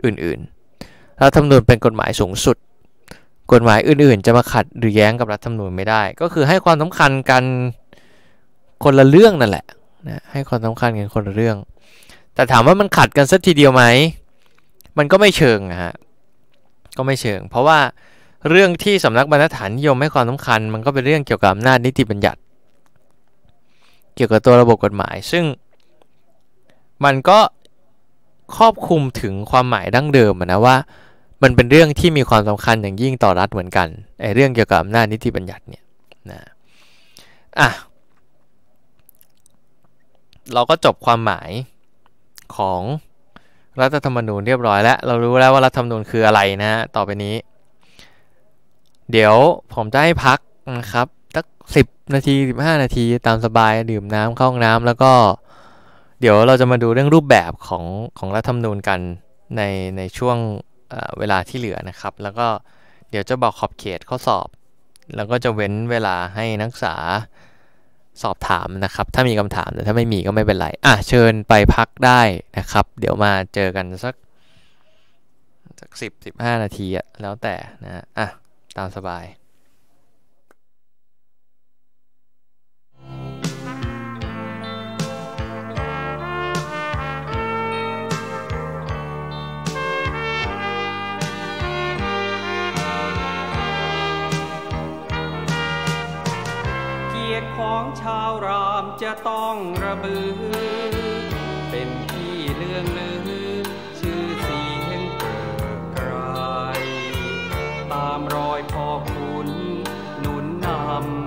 อื่นๆ รัฐธรรมนูญเป็นกฎหมายสูงสุด กฎหมายอื่น ๆ จะมาขัดหรือแย้งกับรัฐธรรมนูญไม่ได้ ก็คือให้ความสำคัญกันคนละเรื่องนั่นแหละนะให้ความสำคัญกันคนละเรื่อง แต่ถามว่ามันขัดกันสักทีเดียวไหมมันก็ไม่เชิงนะฮะก็ไม่เชิง เพราะว่าเรื่องที่สำนักบรรณาฐานยมให้ความสำคัญ มันก็เป็นเรื่องเกี่ยวกับอำนาจนิติบัญญัติเกี่ยวกับตัวระบบกฎหมาย ซึ่ง มันก็ ครอบคลุมถึงความหมายดั้งเดิมนะว่า มันเป็นเรื่องที่มีความสำคัญอย่างยิ่งต่อรัฐเหมือนกันไอ้เรื่องเกี่ยวกับอำนาจนิติบัญญัติเนี่ยนะอ่ะเราก็จบความหมายของ รัฐธรรมนูญเรียบร้อยแล้วเรารู้แล้วว่ารัฐธรรมนูญคืออะไรนะต่อไปนี้ เดี๋ยวผมจะให้พักนะครับสิบนาทีสิบห้านาทีตามสบายดื่มน้ำเข้าห้องน้ำแล้วก็ เดี๋ยวเราจะมาดูเรื่องรูปแบบของของรัฐธรรมนูญกันในในช่วงเวลาที่เหลือนะครับ แล้วก็เดี๋ยวจะบอกขอบเขตข้อสอบ แล้วก็จะเว้นเวลาให้นักศึกษาสอบถามนะครับ ถ้ามีคำถามแต่ถ้าไม่มีก็ไม่เป็นไรอ่ะเชิญไปพักได้นะครับ เดี๋ยวมาเจอกันสักสักสิบสิบห้านาทีอะแล้วแต่นะอ่ะตามสบายของชาวรามจะต้องระบือเป็นที่เลื่องลือชื่อเสียงเกิดไกลตามรอยพ่อคุณ หนุนนำ